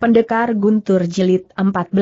Pendekar Guntur Jilid 14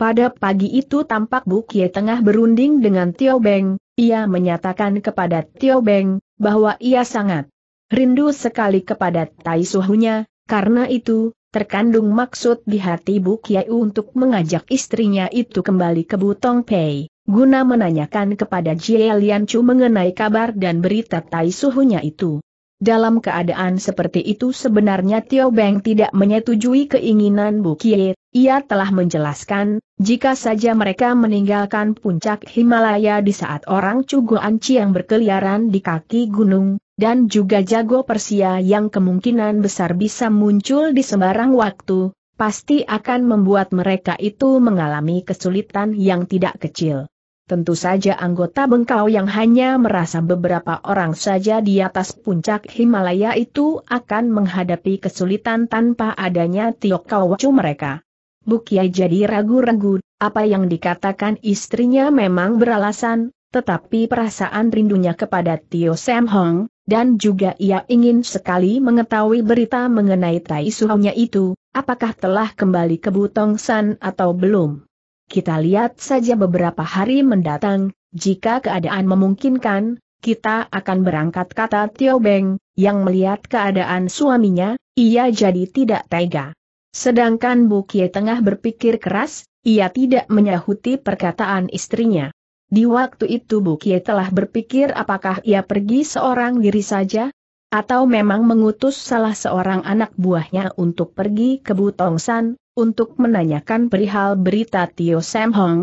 Pada pagi itu tampak Kie tengah berunding dengan Tio Beng, ia menyatakan kepada Tio Beng, bahwa ia sangat rindu sekali kepada Tai Suhunya, karena itu, terkandung maksud di hati Kie untuk mengajak istrinya itu kembali ke Butong Pei, guna menanyakan kepada Jie Lian Chu mengenai kabar dan berita Tai Suhunya itu. Dalam keadaan seperti itu sebenarnya Tio Beng tidak menyetujui keinginan Bu Kie, ia telah menjelaskan, jika saja mereka meninggalkan puncak Himalaya di saat orang Anci yang berkeliaran di kaki gunung, dan juga jago Persia yang kemungkinan besar bisa muncul di sembarang waktu, pasti akan membuat mereka itu mengalami kesulitan yang tidak kecil tentu saja anggota bengkau yang hanya merasa beberapa orang saja di atas puncak Himalaya itu akan menghadapi kesulitan tanpa adanya Tiokawacu mereka. Bukia jadi ragu-ragu, apa yang dikatakan istrinya memang beralasan, tetapi perasaan rindunya kepada Tio Sam Hong, dan juga ia ingin sekali mengetahui berita mengenai Tai Suhaunya itu, apakah telah kembali ke Butong San atau belum. Kita lihat saja beberapa hari mendatang, jika keadaan memungkinkan, kita akan berangkat kata Tio Beng, yang melihat keadaan suaminya, ia jadi tidak tega. Sedangkan Bu Kie tengah berpikir keras, ia tidak menyahuti perkataan istrinya. Di waktu itu Bu Kie telah berpikir apakah ia pergi seorang diri saja, atau memang mengutus salah seorang anak buahnya untuk pergi ke Butongsan, untuk menanyakan perihal berita Tio Sam Hong.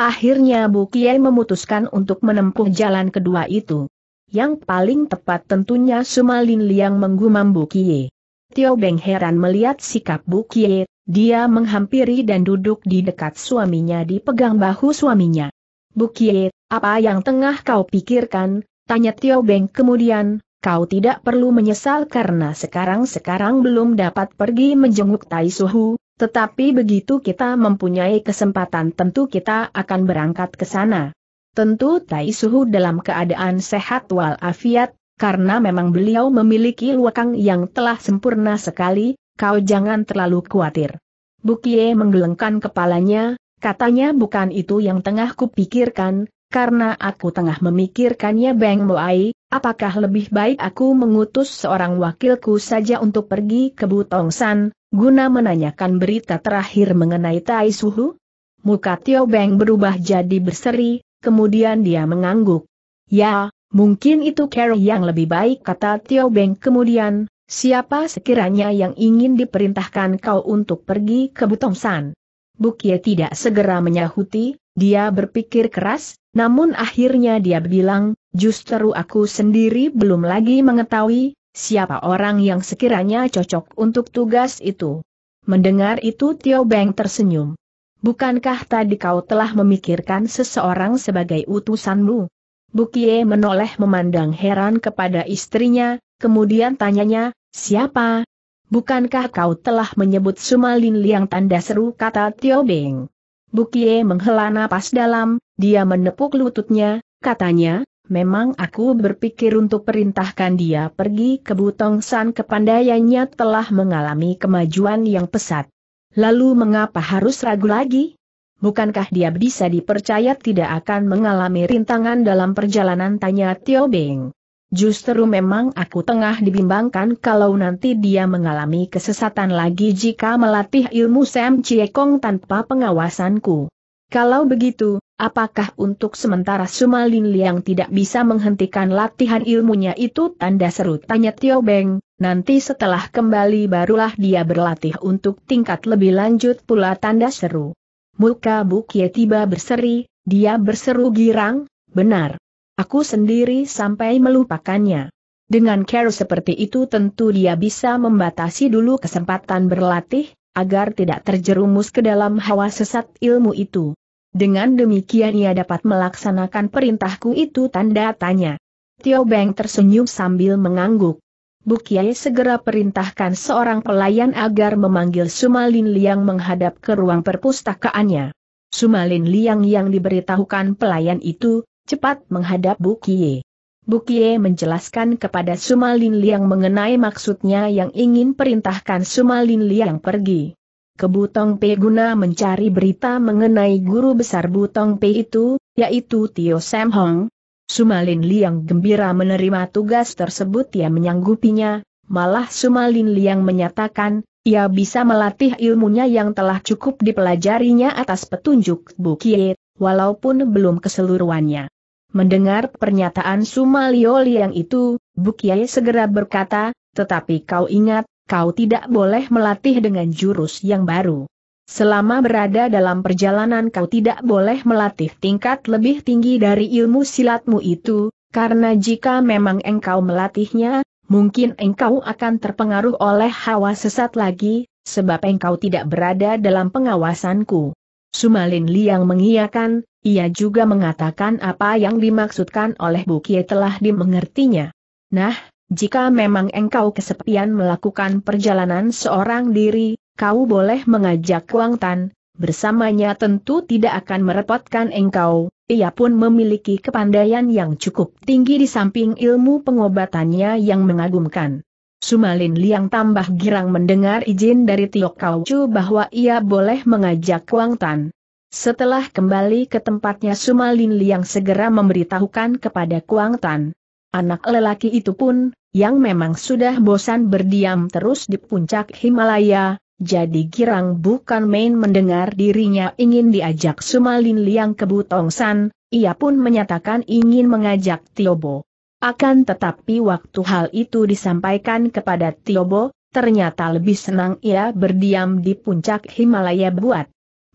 Akhirnya Bu Kiai memutuskan untuk menempuh jalan kedua itu. Yang paling tepat tentunya Sumalin Liang menggumam Bu Kiai. Tio Beng heran melihat sikap Bu Kiai, dia menghampiri dan duduk di dekat suaminya di pegang bahu suaminya. Bu Kiai, apa yang tengah kau pikirkan? Tanya Tio Beng kemudian, kau tidak perlu menyesal karena sekarang-sekarang belum dapat pergi menjenguk Tai Suhu, tetapi begitu kita mempunyai kesempatan tentu kita akan berangkat ke sana. Tentu Tai Suhu dalam keadaan sehat walafiat, karena memang beliau memiliki luakang yang telah sempurna sekali, kau jangan terlalu khawatir. Bukie menggelengkan kepalanya, katanya bukan itu yang tengah kupikirkan, karena aku tengah memikirkannya Beng Moai, apakah lebih baik aku mengutus seorang wakilku saja untuk pergi ke Butongsan, guna menanyakan berita terakhir mengenai Tai Suhu? Muka Tio Beng berubah jadi berseri, kemudian dia mengangguk. Ya, mungkin itu cara yang lebih baik kata Tio Beng kemudian, siapa sekiranya yang ingin diperintahkan kau untuk pergi ke Butongsan? Bukie tidak segera menyahuti, dia berpikir keras, namun akhirnya dia bilang, justru aku sendiri belum lagi mengetahui, siapa orang yang sekiranya cocok untuk tugas itu. Mendengar itu Tio Beng tersenyum. Bukankah tadi kau telah memikirkan seseorang sebagai utusanmu? Bukie menoleh memandang heran kepada istrinya, kemudian tanyanya, siapa? Bukankah kau telah menyebut Sumalin Liang tanda seru kata Tio Beng? Bukie menghela napas dalam, dia menepuk lututnya, katanya, memang aku berpikir untuk perintahkan dia pergi ke Butong san kepandaiannya telah mengalami kemajuan yang pesat. Lalu mengapa harus ragu lagi? Bukankah dia bisa dipercaya tidak akan mengalami rintangan dalam perjalanan tanya Tio Beng? Justru memang aku tengah dibimbangkan kalau nanti dia mengalami kesesatan lagi jika melatih ilmu Sam Kong tanpa pengawasanku. Kalau begitu, Apakah untuk sementara Sumalin Liang tidak bisa menghentikan latihan ilmunya itu tanda seru tanya Tio Beng, nanti setelah kembali barulah dia berlatih untuk tingkat lebih lanjut pula tanda seru. Muka Bukie tiba berseri, dia berseru girang, benar. Aku sendiri sampai melupakannya. Dengan care seperti itu tentu dia bisa membatasi dulu kesempatan berlatih, agar tidak terjerumus ke dalam hawa sesat ilmu itu. Dengan demikian ia dapat melaksanakan perintahku itu tanda tanya. Tio Beng tersenyum sambil mengangguk. Bukiai segera perintahkan seorang pelayan agar memanggil Sumalin Liang menghadap ke ruang perpustakaannya. Sumalin Liang yang diberitahukan pelayan itu, cepat menghadap Bukiai. Bukie menjelaskan kepada Sumalin Liang mengenai maksudnya yang ingin perintahkan Sumalin Liang pergi ke Butong P guna mencari berita mengenai guru besar Butong P itu, yaitu Tio Sam Hong. Sumalin Liang gembira menerima tugas tersebut ia menyanggupinya, malah Sumalin Liang menyatakan, ia bisa melatih ilmunya yang telah cukup dipelajarinya atas petunjuk Bukit, walaupun belum keseluruhannya. Mendengar pernyataan Sumalio Liang itu, Bukiai segera berkata, tetapi kau ingat, kau tidak boleh melatih dengan jurus yang baru. Selama berada dalam perjalanan kau tidak boleh melatih tingkat lebih tinggi dari ilmu silatmu itu, karena jika memang engkau melatihnya, mungkin engkau akan terpengaruh oleh hawa sesat lagi, sebab engkau tidak berada dalam pengawasanku. Sumalin Liang mengiyakan, ia juga mengatakan apa yang dimaksudkan oleh Bukie telah dimengertinya. Nah, jika memang engkau kesepian melakukan perjalanan seorang diri, kau boleh mengajak Kuang Tan, bersamanya tentu tidak akan merepotkan engkau, ia pun memiliki kepandaian yang cukup tinggi di samping ilmu pengobatannya yang mengagumkan. Sumalin Liang tambah girang mendengar izin dari Tio Kau Chu bahwa ia boleh mengajak Kuang Tan. Setelah kembali ke tempatnya Sumalin Liang segera memberitahukan kepada Kuang Tan. Anak lelaki itu pun, yang memang sudah bosan berdiam terus di puncak Himalaya, jadi girang bukan main mendengar dirinya ingin diajak Sumalin Liang ke Butongsan, ia pun menyatakan ingin mengajak Tiobo. Akan tetapi waktu hal itu disampaikan kepada Tiobo, ternyata lebih senang ia berdiam di puncak Himalaya buat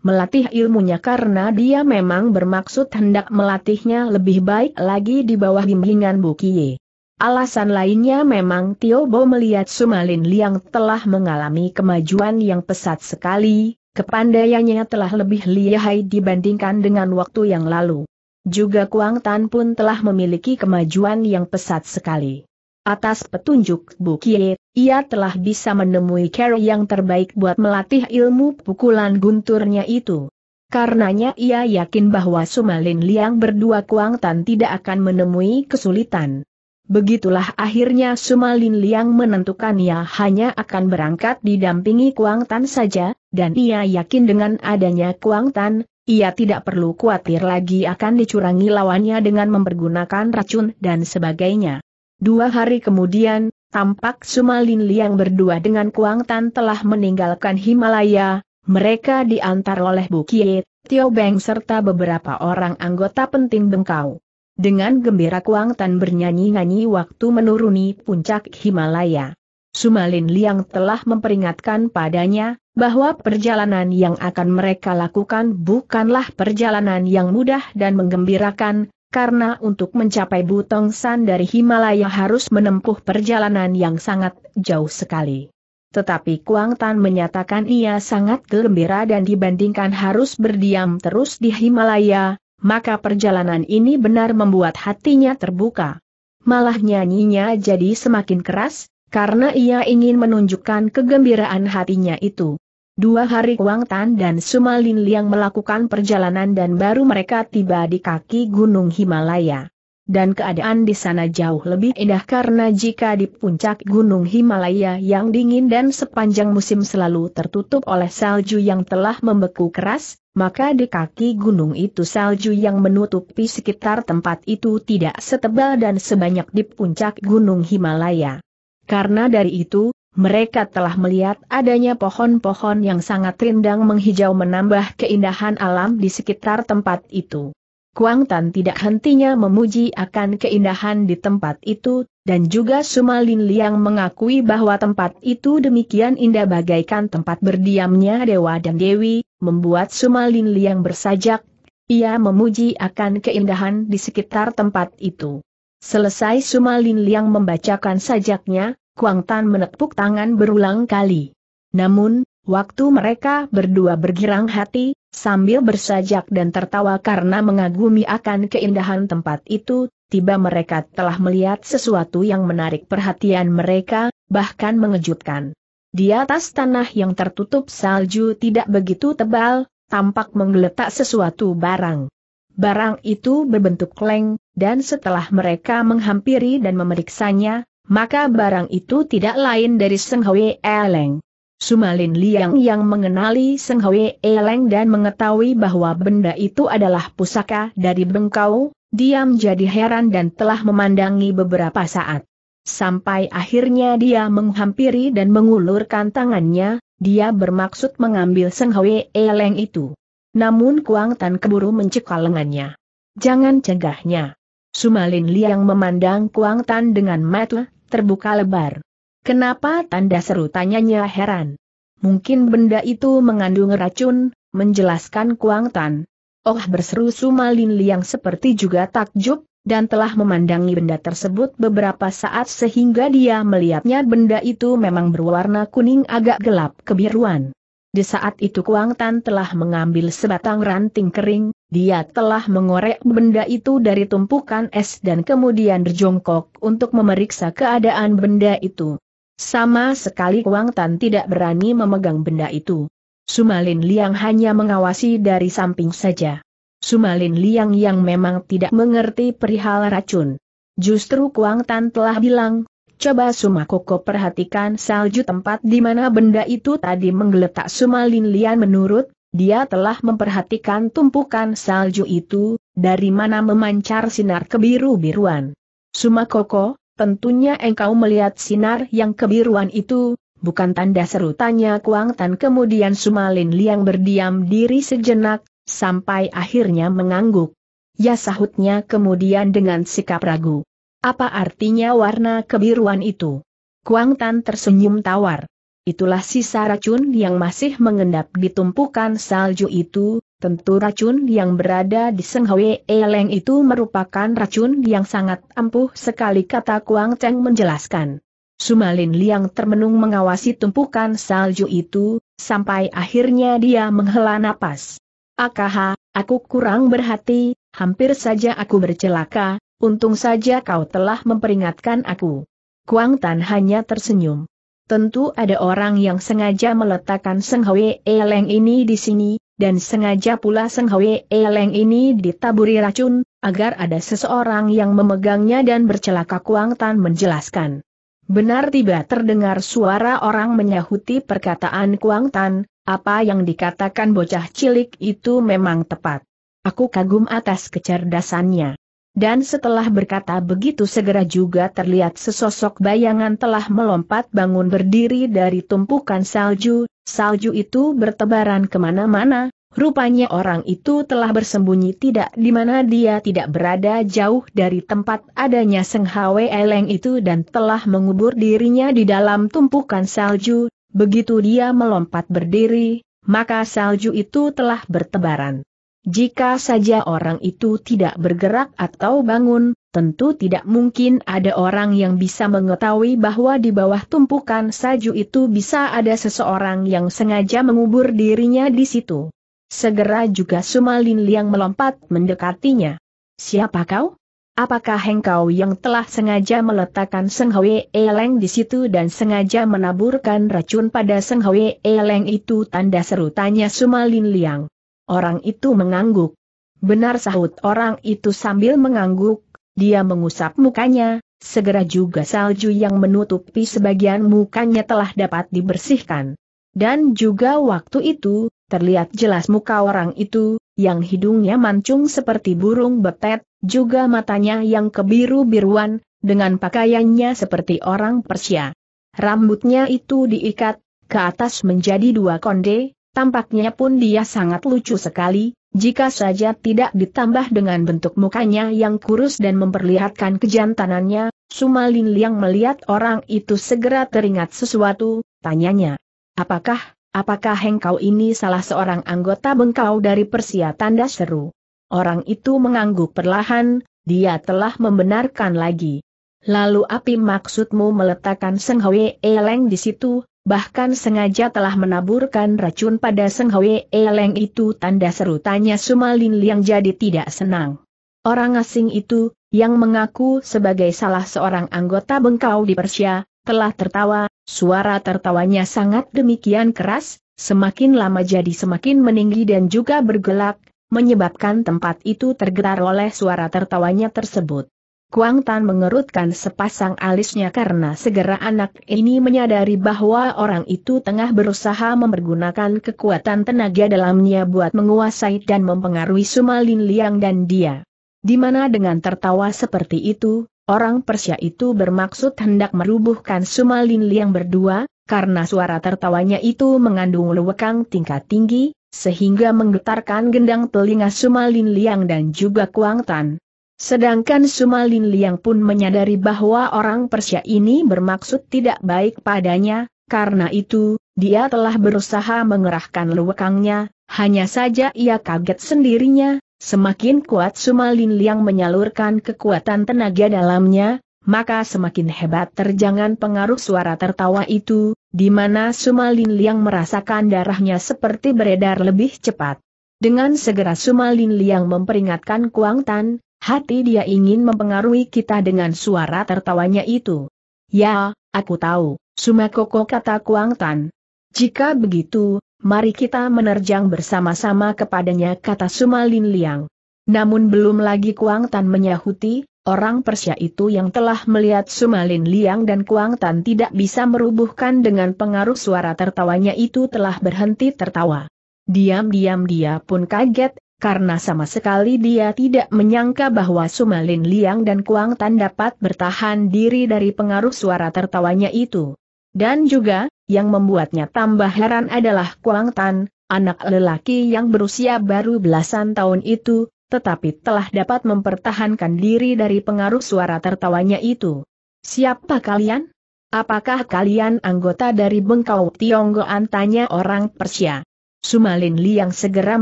melatih ilmunya karena dia memang bermaksud hendak melatihnya lebih baik lagi di bawah bimbingan Bukie. Alasan lainnya memang Tio Tiobo melihat Sumalin Liang telah mengalami kemajuan yang pesat sekali, kepandaiannya telah lebih lihai dibandingkan dengan waktu yang lalu. Juga Kuang Tan pun telah memiliki kemajuan yang pesat sekali. Atas petunjuk Bu Kie, ia telah bisa menemui cara yang terbaik buat melatih ilmu pukulan gunturnya itu. Karenanya ia yakin bahwa Sumalin Liang berdua Kuang Tan tidak akan menemui kesulitan. Begitulah akhirnya Sumalin Liang menentukan ia hanya akan berangkat didampingi Kuang Tan saja, dan ia yakin dengan adanya Kuang Tan, ia tidak perlu khawatir lagi akan dicurangi lawannya dengan mempergunakan racun dan sebagainya. Dua hari kemudian, tampak Sumalin Liang berdua dengan Kuang Tan telah meninggalkan Himalaya, mereka diantar oleh Bukit, Tio Beng serta beberapa orang anggota penting Bengkau. Dengan gembira Kuang Tan bernyanyi-nyanyi waktu menuruni puncak Himalaya. Sumalin Liang telah memperingatkan padanya, bahwa perjalanan yang akan mereka lakukan bukanlah perjalanan yang mudah dan menggembirakan, karena untuk mencapai Butong San dari Himalaya harus menempuh perjalanan yang sangat jauh sekali. Tetapi Kuang Tan menyatakan ia sangat gembira dan dibandingkan harus berdiam terus di Himalaya, maka perjalanan ini benar membuat hatinya terbuka. Malah nyanyinya jadi semakin keras, karena ia ingin menunjukkan kegembiraan hatinya itu. Dua hari Wang Tan dan Sumalin Liang melakukan perjalanan dan baru mereka tiba di kaki Gunung Himalaya dan keadaan di sana jauh lebih indah karena jika di puncak Gunung Himalaya yang dingin dan sepanjang musim selalu tertutup oleh salju yang telah membeku keras, maka di kaki gunung itu salju yang menutupi sekitar tempat itu tidak setebal dan sebanyak di puncak Gunung Himalaya. Karena dari itu, mereka telah melihat adanya pohon-pohon yang sangat rindang menghijau menambah keindahan alam di sekitar tempat itu. Kuang Tan tidak hentinya memuji akan keindahan di tempat itu, dan juga Sumalin Liang mengakui bahwa tempat itu demikian indah bagaikan tempat berdiamnya dewa dan dewi, membuat Sumalin Liang bersajak, ia memuji akan keindahan di sekitar tempat itu. Selesai Sumalin Liang membacakan sajaknya, Kuang Tan menepuk tangan berulang kali. Namun, waktu mereka berdua bergirang hati, Sambil bersajak dan tertawa karena mengagumi akan keindahan tempat itu, tiba mereka telah melihat sesuatu yang menarik perhatian mereka, bahkan mengejutkan. Di atas tanah yang tertutup salju tidak begitu tebal, tampak menggeletak sesuatu barang. Barang itu berbentuk leng, dan setelah mereka menghampiri dan memeriksanya, maka barang itu tidak lain dari Seng Hwe Eleng. Sumalin Liang yang mengenali Seng Hwe Eleng dan mengetahui bahwa benda itu adalah pusaka dari Bengkau, dia menjadi heran dan telah memandangi beberapa saat. Sampai akhirnya dia menghampiri dan mengulurkan tangannya, dia bermaksud mengambil Seng Hwe Eleng itu. Namun Kuang Tan keburu mencekal lengannya. Jangan cegahnya. Sumalin Liang memandang Kuang Tan dengan mata terbuka lebar. Kenapa tanda seru tanyanya heran. Mungkin benda itu mengandung racun, menjelaskan Kuang Tan. Oh berseru Sumalin Liang seperti juga takjub, dan telah memandangi benda tersebut beberapa saat sehingga dia melihatnya benda itu memang berwarna kuning agak gelap kebiruan. Di saat itu Kuang Tan telah mengambil sebatang ranting kering, dia telah mengorek benda itu dari tumpukan es dan kemudian berjongkok untuk memeriksa keadaan benda itu. Sama sekali Wang Tan tidak berani memegang benda itu. Sumalin Liang hanya mengawasi dari samping saja. Sumalin Liang yang memang tidak mengerti perihal racun. Justru Kuang Tan telah bilang, coba Sumakoko perhatikan salju tempat di mana benda itu tadi menggeletak Sumalin Liang menurut, dia telah memperhatikan tumpukan salju itu, dari mana memancar sinar kebiru-biruan. Sumakoko, Tentunya engkau melihat sinar yang kebiruan itu, bukan tanda seru tanya Kuang Tan kemudian Sumalin Liang berdiam diri sejenak, sampai akhirnya mengangguk. Ya sahutnya kemudian dengan sikap ragu. Apa artinya warna kebiruan itu? Kuang Tan tersenyum tawar. Itulah sisa racun yang masih mengendap di tumpukan salju itu, Tentu racun yang berada di Seng Hwe Eleng itu merupakan racun yang sangat ampuh sekali kata Kuang Cheng menjelaskan. Sumalin Liang termenung mengawasi tumpukan salju itu, sampai akhirnya dia menghela napas. Akaha, aku kurang berhati, hampir saja aku bercelaka, untung saja kau telah memperingatkan aku. Kuang Tan hanya tersenyum. Tentu ada orang yang sengaja meletakkan Seng Hwe Eleng ini di sini, dan sengaja pula Seng Hwe Eleng ini ditaburi racun, agar ada seseorang yang memegangnya dan bercelaka Kuang Tan menjelaskan. Benar tiba terdengar suara orang menyahuti perkataan Kuang Tan, apa yang dikatakan bocah cilik itu memang tepat. Aku kagum atas kecerdasannya. Dan setelah berkata begitu segera juga terlihat sesosok bayangan telah melompat bangun berdiri dari tumpukan salju, Salju itu bertebaran kemana-mana, rupanya orang itu telah bersembunyi tidak di mana dia tidak berada jauh dari tempat adanya Seng Hwe Eleng itu dan telah mengubur dirinya di dalam tumpukan salju, begitu dia melompat berdiri, maka salju itu telah bertebaran. Jika saja orang itu tidak bergerak atau bangun, Tentu tidak mungkin ada orang yang bisa mengetahui bahwa di bawah tumpukan salju itu bisa ada seseorang yang sengaja mengubur dirinya di situ. Segera juga Sumalin Liang melompat mendekatinya. Siapa kau? Apakah engkau yang telah sengaja meletakkan Seng Hwe Eleng di situ dan sengaja menaburkan racun pada Seng Hwe Eleng itu tanda seru tanya Sumalin Liang. Orang itu mengangguk. Benar sahut orang itu sambil mengangguk, dia mengusap mukanya, segera juga salju yang menutupi sebagian mukanya telah dapat dibersihkan. Dan juga waktu itu, terlihat jelas muka orang itu, yang hidungnya mancung seperti burung betet, juga matanya yang kebiru-biruan, dengan pakaiannya seperti orang Persia. Rambutnya itu diikat, ke atas menjadi dua konde, tampaknya pun dia sangat lucu sekali, jika saja tidak ditambah dengan bentuk mukanya yang kurus dan memperlihatkan kejantanannya, Sumalin Liang melihat orang itu segera teringat sesuatu, tanyanya. Apakah, apakah engkau ini salah seorang anggota bengkau dari Persia tanda seru? Orang itu mengangguk perlahan, dia telah membenarkan lagi. Lalu api maksudmu meletakkan Seng Hwe Eleng di situ, bahkan sengaja telah menaburkan racun pada Seng Hwe Eleng itu tanda seru tanya Sumalin Liang jadi tidak senang. Orang asing itu, yang mengaku sebagai salah seorang anggota bengkau di Persia, telah tertawa, suara tertawanya sangat demikian keras, semakin lama jadi semakin meninggi dan juga bergelak, menyebabkan tempat itu tergetar oleh suara tertawanya tersebut. Kuang Tan mengerutkan sepasang alisnya karena segera anak ini menyadari bahwa orang itu tengah berusaha mempergunakan kekuatan tenaga dalamnya buat menguasai dan mempengaruhi Sumalin Liang dan dia. Di mana dengan tertawa seperti itu, orang Persia itu bermaksud hendak merubuhkan Sumalin Liang berdua, karena suara tertawanya itu mengandung lewekang tingkat tinggi, sehingga menggetarkan gendang telinga Sumalin Liang dan juga Kuang Tan. Sedangkan Sumalin Liang pun menyadari bahwa orang Persia ini bermaksud tidak baik padanya, karena itu, dia telah berusaha mengerahkan lewekangnya, hanya saja ia kaget sendirinya, semakin kuat Sumalin Liang menyalurkan kekuatan tenaga dalamnya, maka semakin hebat terjangan pengaruh suara tertawa itu, di mana Sumalin Liang merasakan darahnya seperti beredar lebih cepat. Dengan segera Sumalin Liang memperingatkan Kuang Tan, Hati dia ingin mempengaruhi kita dengan suara tertawanya itu. Ya, aku tahu, Sumakoko kata Kuang Tan. Jika begitu, mari kita menerjang bersama-sama kepadanya kata Sumalin Liang. Namun belum lagi Kuang Tan menyahuti, orang Persia itu yang telah melihat Sumalin Liang dan Kuang Tan tidak bisa merubuhkan dengan pengaruh suara tertawanya itu telah berhenti tertawa. Diam-diam dia pun kaget, karena sama sekali dia tidak menyangka bahwa Sumalin Liang dan Kuang Tan dapat bertahan diri dari pengaruh suara tertawanya itu. Dan juga, yang membuatnya tambah heran adalah Kuang Tan, anak lelaki yang berusia baru belasan tahun itu, tetapi telah dapat mempertahankan diri dari pengaruh suara tertawanya itu. Siapa kalian? Apakah kalian anggota dari Bengkau Tionggoan? Tanya orang Persia. Sumalin Liang segera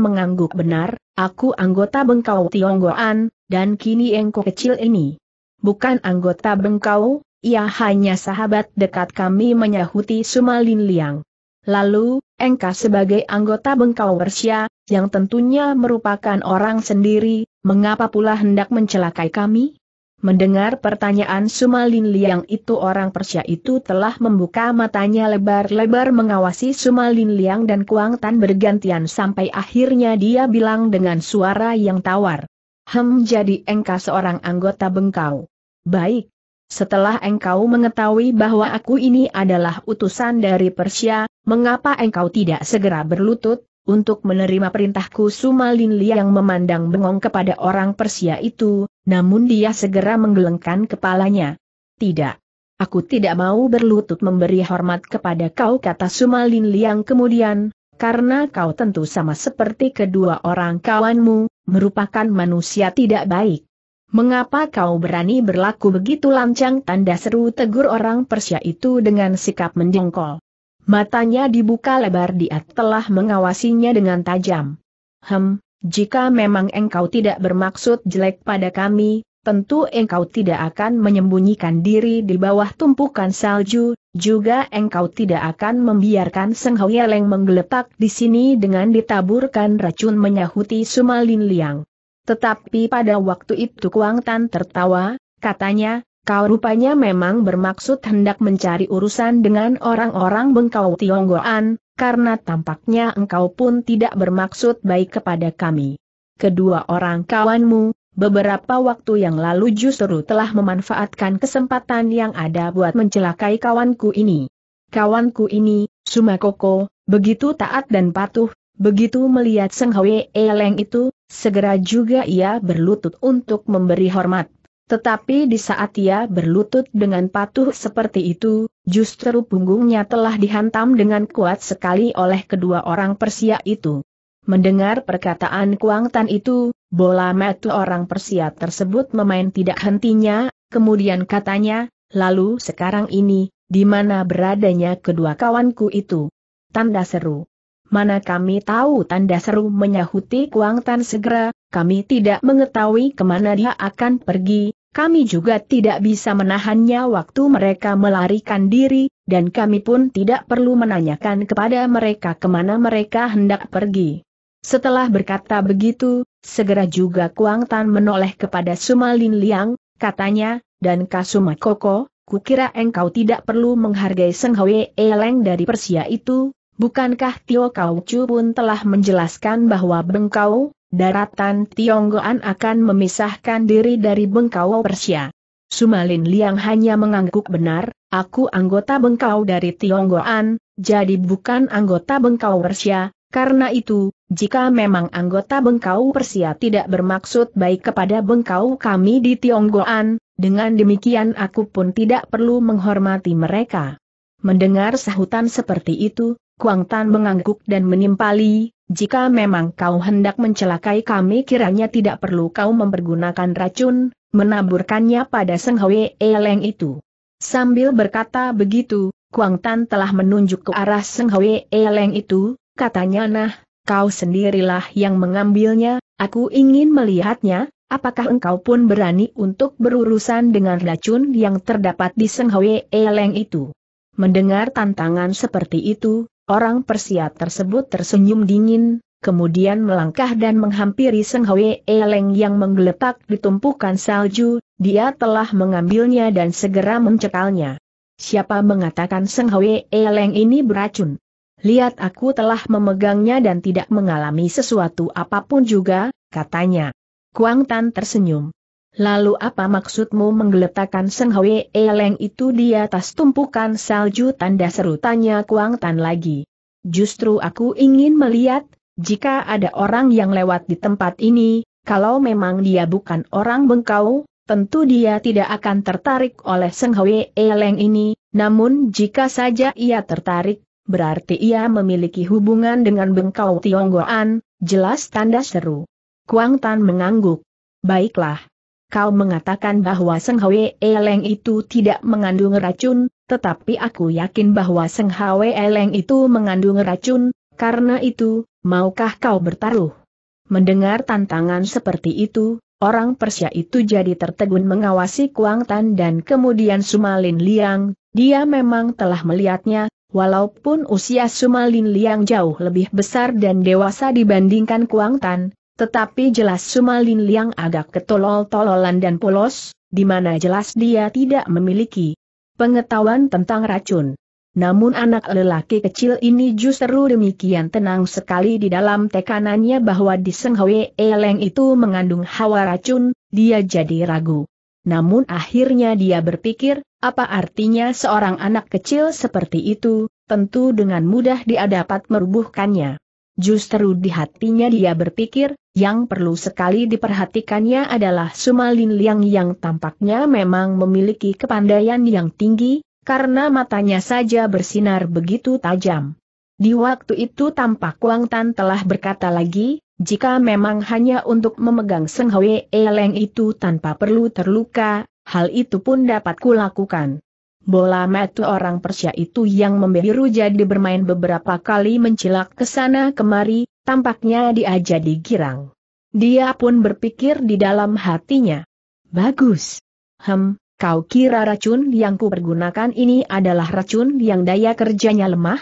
mengangguk benar, aku anggota bengkau Tionggoan, dan kini engkau kecil ini. Bukan anggota bengkau, ia hanya sahabat dekat kami menyahuti Sumalin Liang. Lalu, engkau sebagai anggota bengkau Persia, yang tentunya merupakan orang sendiri, mengapa pula hendak mencelakai kami? Mendengar pertanyaan Sumalin Liang itu orang Persia itu telah membuka matanya lebar-lebar mengawasi Sumalin Liang dan Kuang Tan bergantian sampai akhirnya dia bilang dengan suara yang tawar. Hem jadi engkau seorang anggota bengkau. Baik. Setelah engkau mengetahui bahwa aku ini adalah utusan dari Persia, mengapa engkau tidak segera berlutut? untuk menerima perintahku Sumalin Lia yang memandang bengong kepada orang Persia itu, namun dia segera menggelengkan kepalanya. Tidak. Aku tidak mau berlutut memberi hormat kepada kau kata Sumalin Liang kemudian, karena kau tentu sama seperti kedua orang kawanmu, merupakan manusia tidak baik. Mengapa kau berani berlaku begitu lancang tanda seru tegur orang Persia itu dengan sikap menjengkol? Matanya dibuka lebar dia telah mengawasinya dengan tajam. Hem, jika memang engkau tidak bermaksud jelek pada kami, tentu engkau tidak akan menyembunyikan diri di bawah tumpukan salju, juga engkau tidak akan membiarkan Seng Hoyeleng menggeletak di sini dengan ditaburkan racun menyahuti Sumalin Liang. Tetapi pada waktu itu Kuang Tan tertawa, katanya, Kau rupanya memang bermaksud hendak mencari urusan dengan orang-orang bengkau Tionggoan, karena tampaknya engkau pun tidak bermaksud baik kepada kami. Kedua orang kawanmu, beberapa waktu yang lalu justru telah memanfaatkan kesempatan yang ada buat mencelakai kawanku ini. Kawanku ini, Sumakoko, begitu taat dan patuh, begitu melihat Seng Hwe Eleng itu, segera juga ia berlutut untuk memberi hormat tetapi di saat ia berlutut dengan patuh seperti itu, justru punggungnya telah dihantam dengan kuat sekali oleh kedua orang Persia itu. Mendengar perkataan Kuang Tan itu, bola metu orang Persia tersebut memain tidak hentinya, kemudian katanya, lalu sekarang ini, di mana beradanya kedua kawanku itu? Tanda seru. Mana kami tahu tanda seru menyahuti Kuang Tan segera, kami tidak mengetahui kemana dia akan pergi, kami juga tidak bisa menahannya waktu mereka melarikan diri, dan kami pun tidak perlu menanyakan kepada mereka kemana mereka hendak pergi. Setelah berkata begitu, segera juga Kuang Tan menoleh kepada Sumalin Liang, katanya, dan Kasuma Koko, kukira engkau tidak perlu menghargai Seng Hwe Eleng dari Persia itu, bukankah Tio Kau Chu pun telah menjelaskan bahwa bengkau, daratan Tionggoan akan memisahkan diri dari Bengkau Persia. Sumalin Liang hanya mengangguk benar, aku anggota Bengkau dari Tionggoan, jadi bukan anggota Bengkau Persia, karena itu, jika memang anggota Bengkau Persia tidak bermaksud baik kepada Bengkau kami di Tionggoan, dengan demikian aku pun tidak perlu menghormati mereka. Mendengar sahutan seperti itu, Kuang Tan mengangguk dan menimpali, jika memang kau hendak mencelakai kami kiranya tidak perlu kau mempergunakan racun, menaburkannya pada Seng Hwe Eleng itu. Sambil berkata begitu, Kuang Tan telah menunjuk ke arah Seng Hwe Eleng itu, katanya nah, kau sendirilah yang mengambilnya, aku ingin melihatnya, apakah engkau pun berani untuk berurusan dengan racun yang terdapat di Seng Hwe Eleng itu? Mendengar tantangan seperti itu, Orang Persia tersebut tersenyum dingin, kemudian melangkah dan menghampiri Seng Hwe Eleng yang menggeletak di tumpukan salju, dia telah mengambilnya dan segera mencekalnya. Siapa mengatakan Seng Hwe Eleng ini beracun? Lihat aku telah memegangnya dan tidak mengalami sesuatu apapun juga, katanya. Kuang Tan tersenyum. Lalu apa maksudmu menggeletakkan Seng Hwe Eleng itu di atas tumpukan salju tanda seru tanya Kuang Tan lagi. Justru aku ingin melihat, jika ada orang yang lewat di tempat ini, kalau memang dia bukan orang bengkau, tentu dia tidak akan tertarik oleh Seng Hwe Eleng ini, namun jika saja ia tertarik, berarti ia memiliki hubungan dengan bengkau Tionggoan, jelas tanda seru. Kuang Tan mengangguk. Baiklah kau mengatakan bahwa Seng Hwe Eleng itu tidak mengandung racun, tetapi aku yakin bahwa Seng Hwe Eleng itu mengandung racun, karena itu, maukah kau bertaruh? Mendengar tantangan seperti itu, orang Persia itu jadi tertegun mengawasi Kuang Tan dan kemudian Sumalin Liang, dia memang telah melihatnya, walaupun usia Sumalin Liang jauh lebih besar dan dewasa dibandingkan Kuang Tan, tetapi jelas Sumalin Liang agak ketolol-tololan dan polos, di mana jelas dia tidak memiliki pengetahuan tentang racun. Namun anak lelaki kecil ini justru demikian tenang sekali di dalam tekanannya bahwa di Senghoe Eleng itu mengandung hawa racun, dia jadi ragu. Namun akhirnya dia berpikir, apa artinya seorang anak kecil seperti itu, tentu dengan mudah dia dapat merubuhkannya. Justru di hatinya dia berpikir, yang perlu sekali diperhatikannya adalah Sumalin Liang yang tampaknya memang memiliki kepandaian yang tinggi, karena matanya saja bersinar begitu tajam. Di waktu itu tampak Wang Tan telah berkata lagi, jika memang hanya untuk memegang Seng Hwe Eleng itu tanpa perlu terluka, hal itu pun dapat kulakukan. Bola metu orang Persia itu yang membiru jadi bermain beberapa kali mencilak ke sana kemari, tampaknya dia jadi girang. Dia pun berpikir di dalam hatinya. Bagus. Hem, kau kira racun yang kupergunakan ini adalah racun yang daya kerjanya lemah?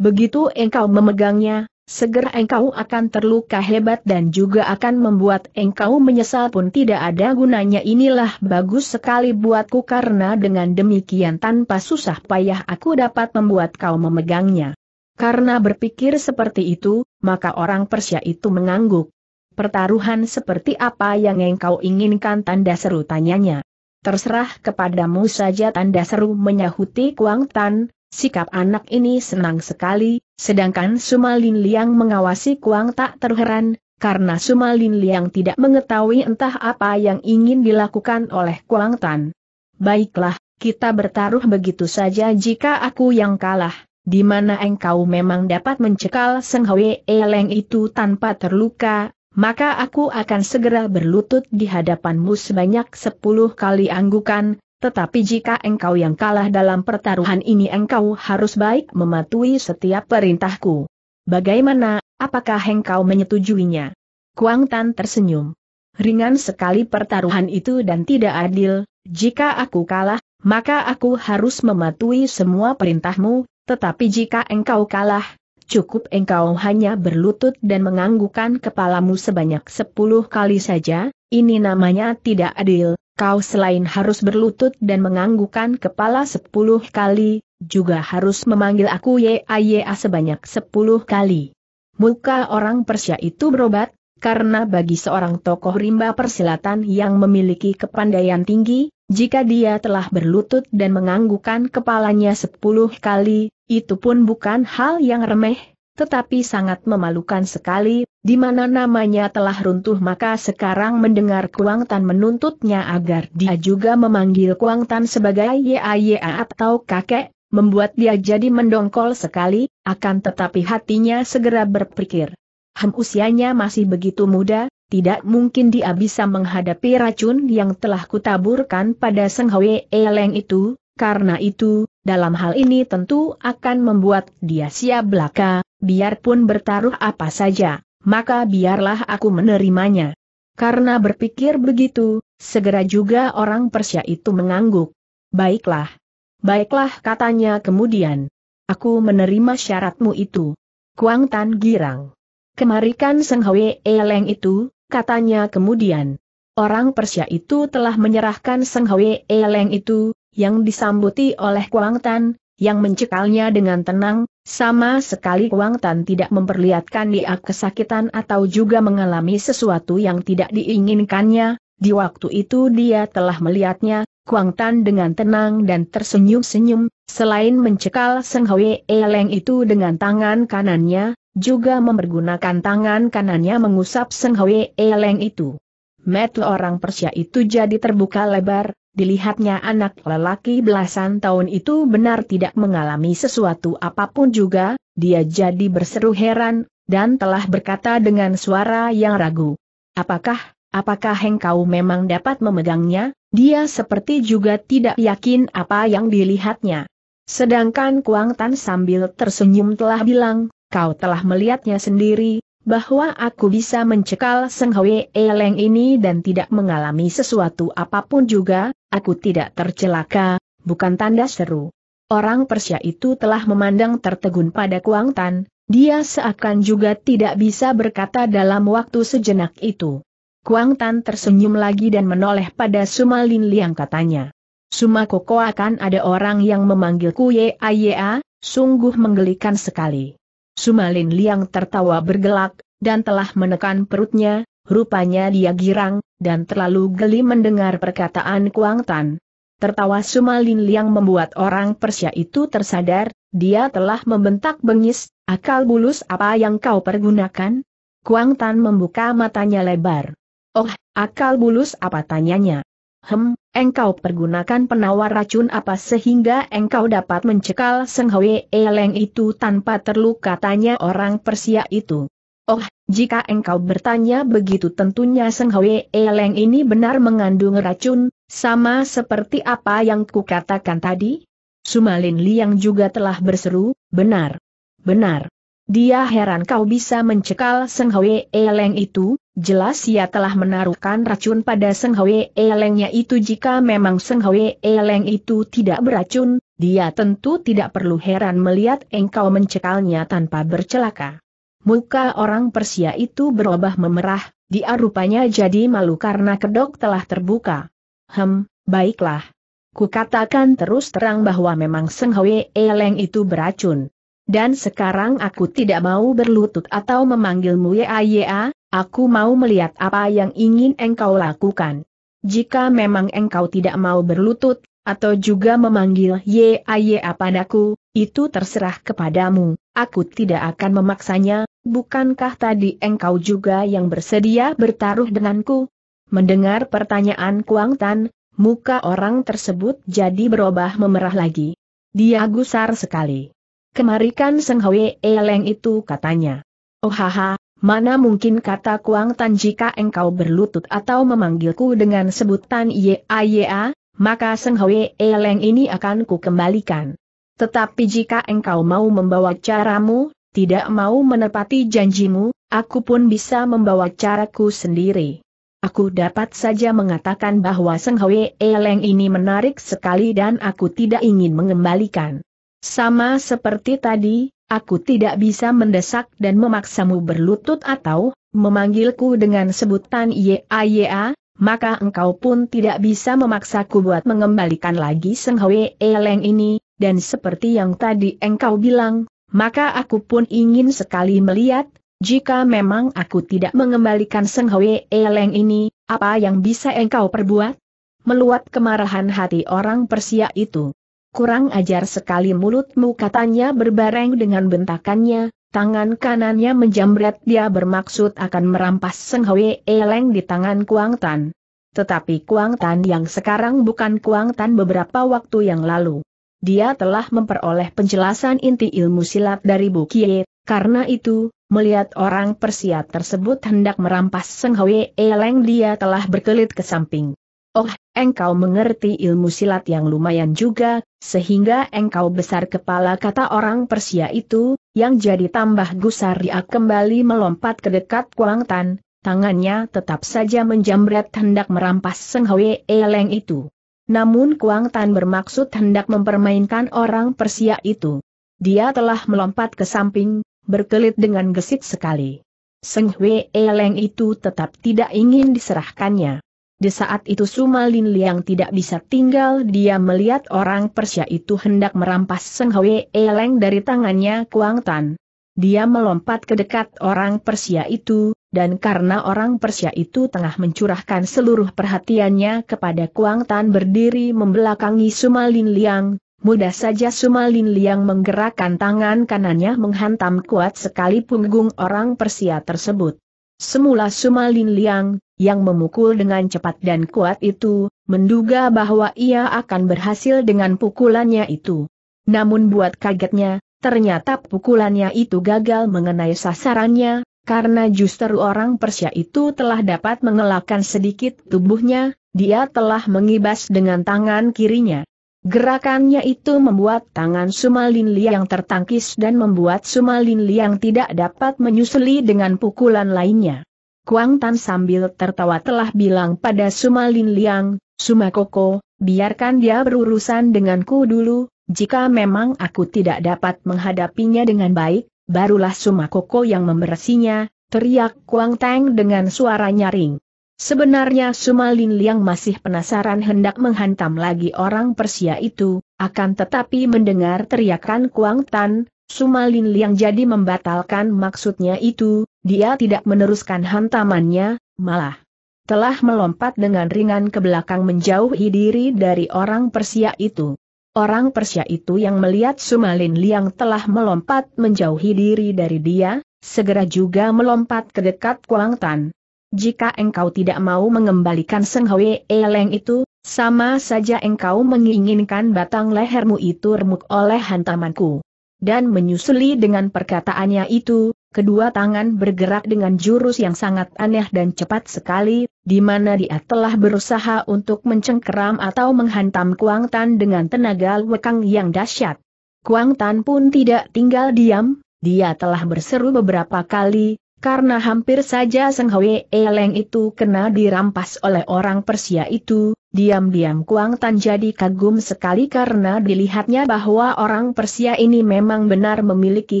Begitu engkau memegangnya, segera engkau akan terluka hebat dan juga akan membuat engkau menyesal pun tidak ada gunanya inilah bagus sekali buatku karena dengan demikian tanpa susah payah aku dapat membuat kau memegangnya. Karena berpikir seperti itu, maka orang Persia itu mengangguk. Pertaruhan seperti apa yang engkau inginkan tanda seru tanyanya. Terserah kepadamu saja tanda seru menyahuti Kuang Tan, Sikap anak ini senang sekali, sedangkan Sumalin Liang mengawasi Kuang tak terheran, karena Sumalin Liang tidak mengetahui entah apa yang ingin dilakukan oleh Kuang Tan. Baiklah, kita bertaruh begitu saja jika aku yang kalah, di mana engkau memang dapat mencekal Seng Hwe Eleng itu tanpa terluka, maka aku akan segera berlutut di hadapanmu sebanyak sepuluh kali anggukan, tetapi jika engkau yang kalah dalam pertaruhan ini engkau harus baik mematuhi setiap perintahku. Bagaimana, apakah engkau menyetujuinya? Kuang Tan tersenyum. Ringan sekali pertaruhan itu dan tidak adil, jika aku kalah, maka aku harus mematuhi semua perintahmu, tetapi jika engkau kalah, cukup engkau hanya berlutut dan menganggukkan kepalamu sebanyak sepuluh kali saja, ini namanya tidak adil, kau selain harus berlutut dan menganggukan kepala sepuluh kali, juga harus memanggil aku YAYA sebanyak sepuluh kali. Muka orang Persia itu berobat, karena bagi seorang tokoh rimba persilatan yang memiliki kepandaian tinggi, jika dia telah berlutut dan menganggukan kepalanya sepuluh kali, itu pun bukan hal yang remeh, tetapi sangat memalukan sekali, di mana namanya telah runtuh maka sekarang mendengar Kuang Tan menuntutnya agar dia juga memanggil Kuang Tan sebagai YAYA atau kakek, membuat dia jadi mendongkol sekali, akan tetapi hatinya segera berpikir. Hem usianya masih begitu muda, tidak mungkin dia bisa menghadapi racun yang telah kutaburkan pada Seng Hwe Eleng itu, karena itu, dalam hal ini tentu akan membuat dia siap belaka, biarpun bertaruh apa saja, maka biarlah aku menerimanya. Karena berpikir begitu, segera juga orang Persia itu mengangguk. Baiklah. Baiklah katanya kemudian. Aku menerima syaratmu itu. Kuang Tan girang. Kemarikan Seng Hwe Eleng itu, katanya kemudian. Orang Persia itu telah menyerahkan Seng Hwe Eleng itu, yang disambuti oleh Kuang Tan, yang mencekalnya dengan tenang, sama sekali Wang Tan tidak memperlihatkan dia kesakitan atau juga mengalami sesuatu yang tidak diinginkannya, di waktu itu dia telah melihatnya, Wang Tan dengan tenang dan tersenyum-senyum, selain mencekal Seng Hwe Eleng itu dengan tangan kanannya, juga mempergunakan tangan kanannya mengusap Seng Hwe Eleng itu. Metu orang Persia itu jadi terbuka lebar, dilihatnya anak lelaki belasan tahun itu benar tidak mengalami sesuatu apapun juga, dia jadi berseru heran, dan telah berkata dengan suara yang ragu. Apakah, apakah engkau memang dapat memegangnya? Dia seperti juga tidak yakin apa yang dilihatnya. Sedangkan Kuang Tan sambil tersenyum telah bilang, kau telah melihatnya sendiri, bahwa aku bisa mencekal Seng Hwe Eleng ini dan tidak mengalami sesuatu apapun juga, aku tidak tercelaka, bukan tanda seru. Orang Persia itu telah memandang tertegun pada Kuang Tan, dia seakan juga tidak bisa berkata dalam waktu sejenak itu. Kuang Tan tersenyum lagi dan menoleh pada Sumalin Liang katanya. Suma Koko akan ada orang yang memanggilku ye Ayea, sungguh menggelikan sekali. Sumalin Liang tertawa bergelak, dan telah menekan perutnya, rupanya dia girang, dan terlalu geli mendengar perkataan Kuang Tan. Tertawa Sumalin Liang membuat orang Persia itu tersadar, dia telah membentak bengis, akal bulus apa yang kau pergunakan? Kuang Tan membuka matanya lebar. Oh, akal bulus apa tanyanya? Hem, engkau pergunakan penawar racun apa sehingga engkau dapat mencekal Seng Hwe Eleng itu tanpa terluka tanya orang Persia itu. Oh, jika engkau bertanya begitu tentunya Seng Hwe Eleng ini benar mengandung racun, sama seperti apa yang kukatakan tadi? Sumalin Liang juga telah berseru, benar. Benar. Dia heran kau bisa mencekal Seng Hwe Eleng itu, Jelas ia telah menaruhkan racun pada Seng Hwe Elengnya itu jika memang Seng Hwe Eleng itu tidak beracun, dia tentu tidak perlu heran melihat engkau mencekalnya tanpa bercelaka. Muka orang Persia itu berubah memerah, dia rupanya jadi malu karena kedok telah terbuka. Hem, baiklah. Kukatakan terus terang bahwa memang Seng Hwe Eleng itu beracun. Dan sekarang aku tidak mau berlutut atau memanggilmu ya, ya, ya, aku mau melihat apa yang ingin engkau lakukan. Jika memang engkau tidak mau berlutut, atau juga memanggil ya, ya ya padaku, itu terserah kepadamu, aku tidak akan memaksanya, bukankah tadi engkau juga yang bersedia bertaruh denganku? Mendengar pertanyaan Kuang Tan, muka orang tersebut jadi berubah memerah lagi. Dia gusar sekali kemarikan Seng Hwe Eleng itu katanya. Oh haha, mana mungkin kata Kuang Tan jika engkau berlutut atau memanggilku dengan sebutan ye a, maka Seng Hwe Eleng ini akan ku kembalikan. Tetapi jika engkau mau membawa caramu, tidak mau menepati janjimu, aku pun bisa membawa caraku sendiri. Aku dapat saja mengatakan bahwa Seng Hwe Eleng ini menarik sekali dan aku tidak ingin mengembalikan. Sama seperti tadi, aku tidak bisa mendesak dan memaksamu berlutut atau memanggilku dengan sebutan YAYA, maka engkau pun tidak bisa memaksaku buat mengembalikan lagi Seng Hwe Eleng ini, dan seperti yang tadi engkau bilang, maka aku pun ingin sekali melihat, jika memang aku tidak mengembalikan Seng Hwe Eleng ini, apa yang bisa engkau perbuat? Meluat kemarahan hati orang Persia itu. Kurang ajar sekali mulutmu katanya berbareng dengan bentakannya, tangan kanannya menjamret dia bermaksud akan merampas Seng Hwe Eleng di tangan Kuang Tan. Tetapi Kuang Tan yang sekarang bukan Kuang Tan beberapa waktu yang lalu. Dia telah memperoleh penjelasan inti ilmu silat dari Bu Kie, karena itu, Melihat orang Persia tersebut hendak merampas Seng Hwe Eleng dia telah berkelit ke samping. Oh, engkau mengerti ilmu silat yang lumayan juga, sehingga engkau besar kepala kata orang Persia itu, yang jadi tambah gusar dia kembali melompat ke dekat Kuang Tan, tangannya tetap saja menjamret hendak merampas Seng Hwe Eleng itu. Namun Kuang Tan bermaksud hendak mempermainkan orang Persia itu. Dia telah melompat ke samping, berkelit dengan gesit sekali. Seng Hwe Eleng itu tetap tidak ingin diserahkannya. Di saat itu Sumalin Liang tidak bisa tinggal dia melihat orang Persia itu hendak merampas Seng Hwe Eleng dari tangannya Kuang Tan. Dia melompat ke dekat orang Persia itu, dan karena orang Persia itu tengah mencurahkan seluruh perhatiannya kepada Kuang Tan berdiri membelakangi Sumalin Liang, mudah saja Sumalin Liang menggerakkan tangan kanannya menghantam kuat sekali punggung orang Persia tersebut. Semula Sumalin Liang, yang memukul dengan cepat dan kuat itu, menduga bahwa ia akan berhasil dengan pukulannya itu. Namun buat kagetnya, ternyata pukulannya itu gagal mengenai sasarannya, karena justru orang Persia itu telah dapat mengelakkan sedikit tubuhnya, dia telah mengibas dengan tangan kirinya. Gerakannya itu membuat tangan Sumalin Liang tertangkis dan membuat Sumalin Liang tidak dapat menyusuli dengan pukulan lainnya. Kuang Tan sambil tertawa telah bilang pada Sumalin Liang, Sumakoko, biarkan dia berurusan denganku dulu, jika memang aku tidak dapat menghadapinya dengan baik, barulah Sumakoko yang memberesinya, teriak Kuang Tang dengan suara nyaring. Sebenarnya Sumalin Liang masih penasaran hendak menghantam lagi orang Persia itu, akan tetapi mendengar teriakan Kuang Tan, Sumalin Liang jadi membatalkan maksudnya itu, dia tidak meneruskan hantamannya, malah telah melompat dengan ringan ke belakang menjauhi diri dari orang Persia itu. Orang Persia itu yang melihat Sumalin Liang telah melompat menjauhi diri dari dia, segera juga melompat ke dekat Kuang Tan jika engkau tidak mau mengembalikan Seng Hwe Eleng itu, sama saja engkau menginginkan batang lehermu itu remuk oleh hantamanku. Dan menyusuli dengan perkataannya itu, kedua tangan bergerak dengan jurus yang sangat aneh dan cepat sekali, di mana dia telah berusaha untuk mencengkeram atau menghantam Kuang Tan dengan tenaga lekang yang dahsyat. Kuang Tan pun tidak tinggal diam, dia telah berseru beberapa kali, karena hampir saja Seng Hwe Eleng itu kena dirampas oleh orang Persia itu, diam-diam Kuang Tan jadi kagum sekali karena dilihatnya bahwa orang Persia ini memang benar memiliki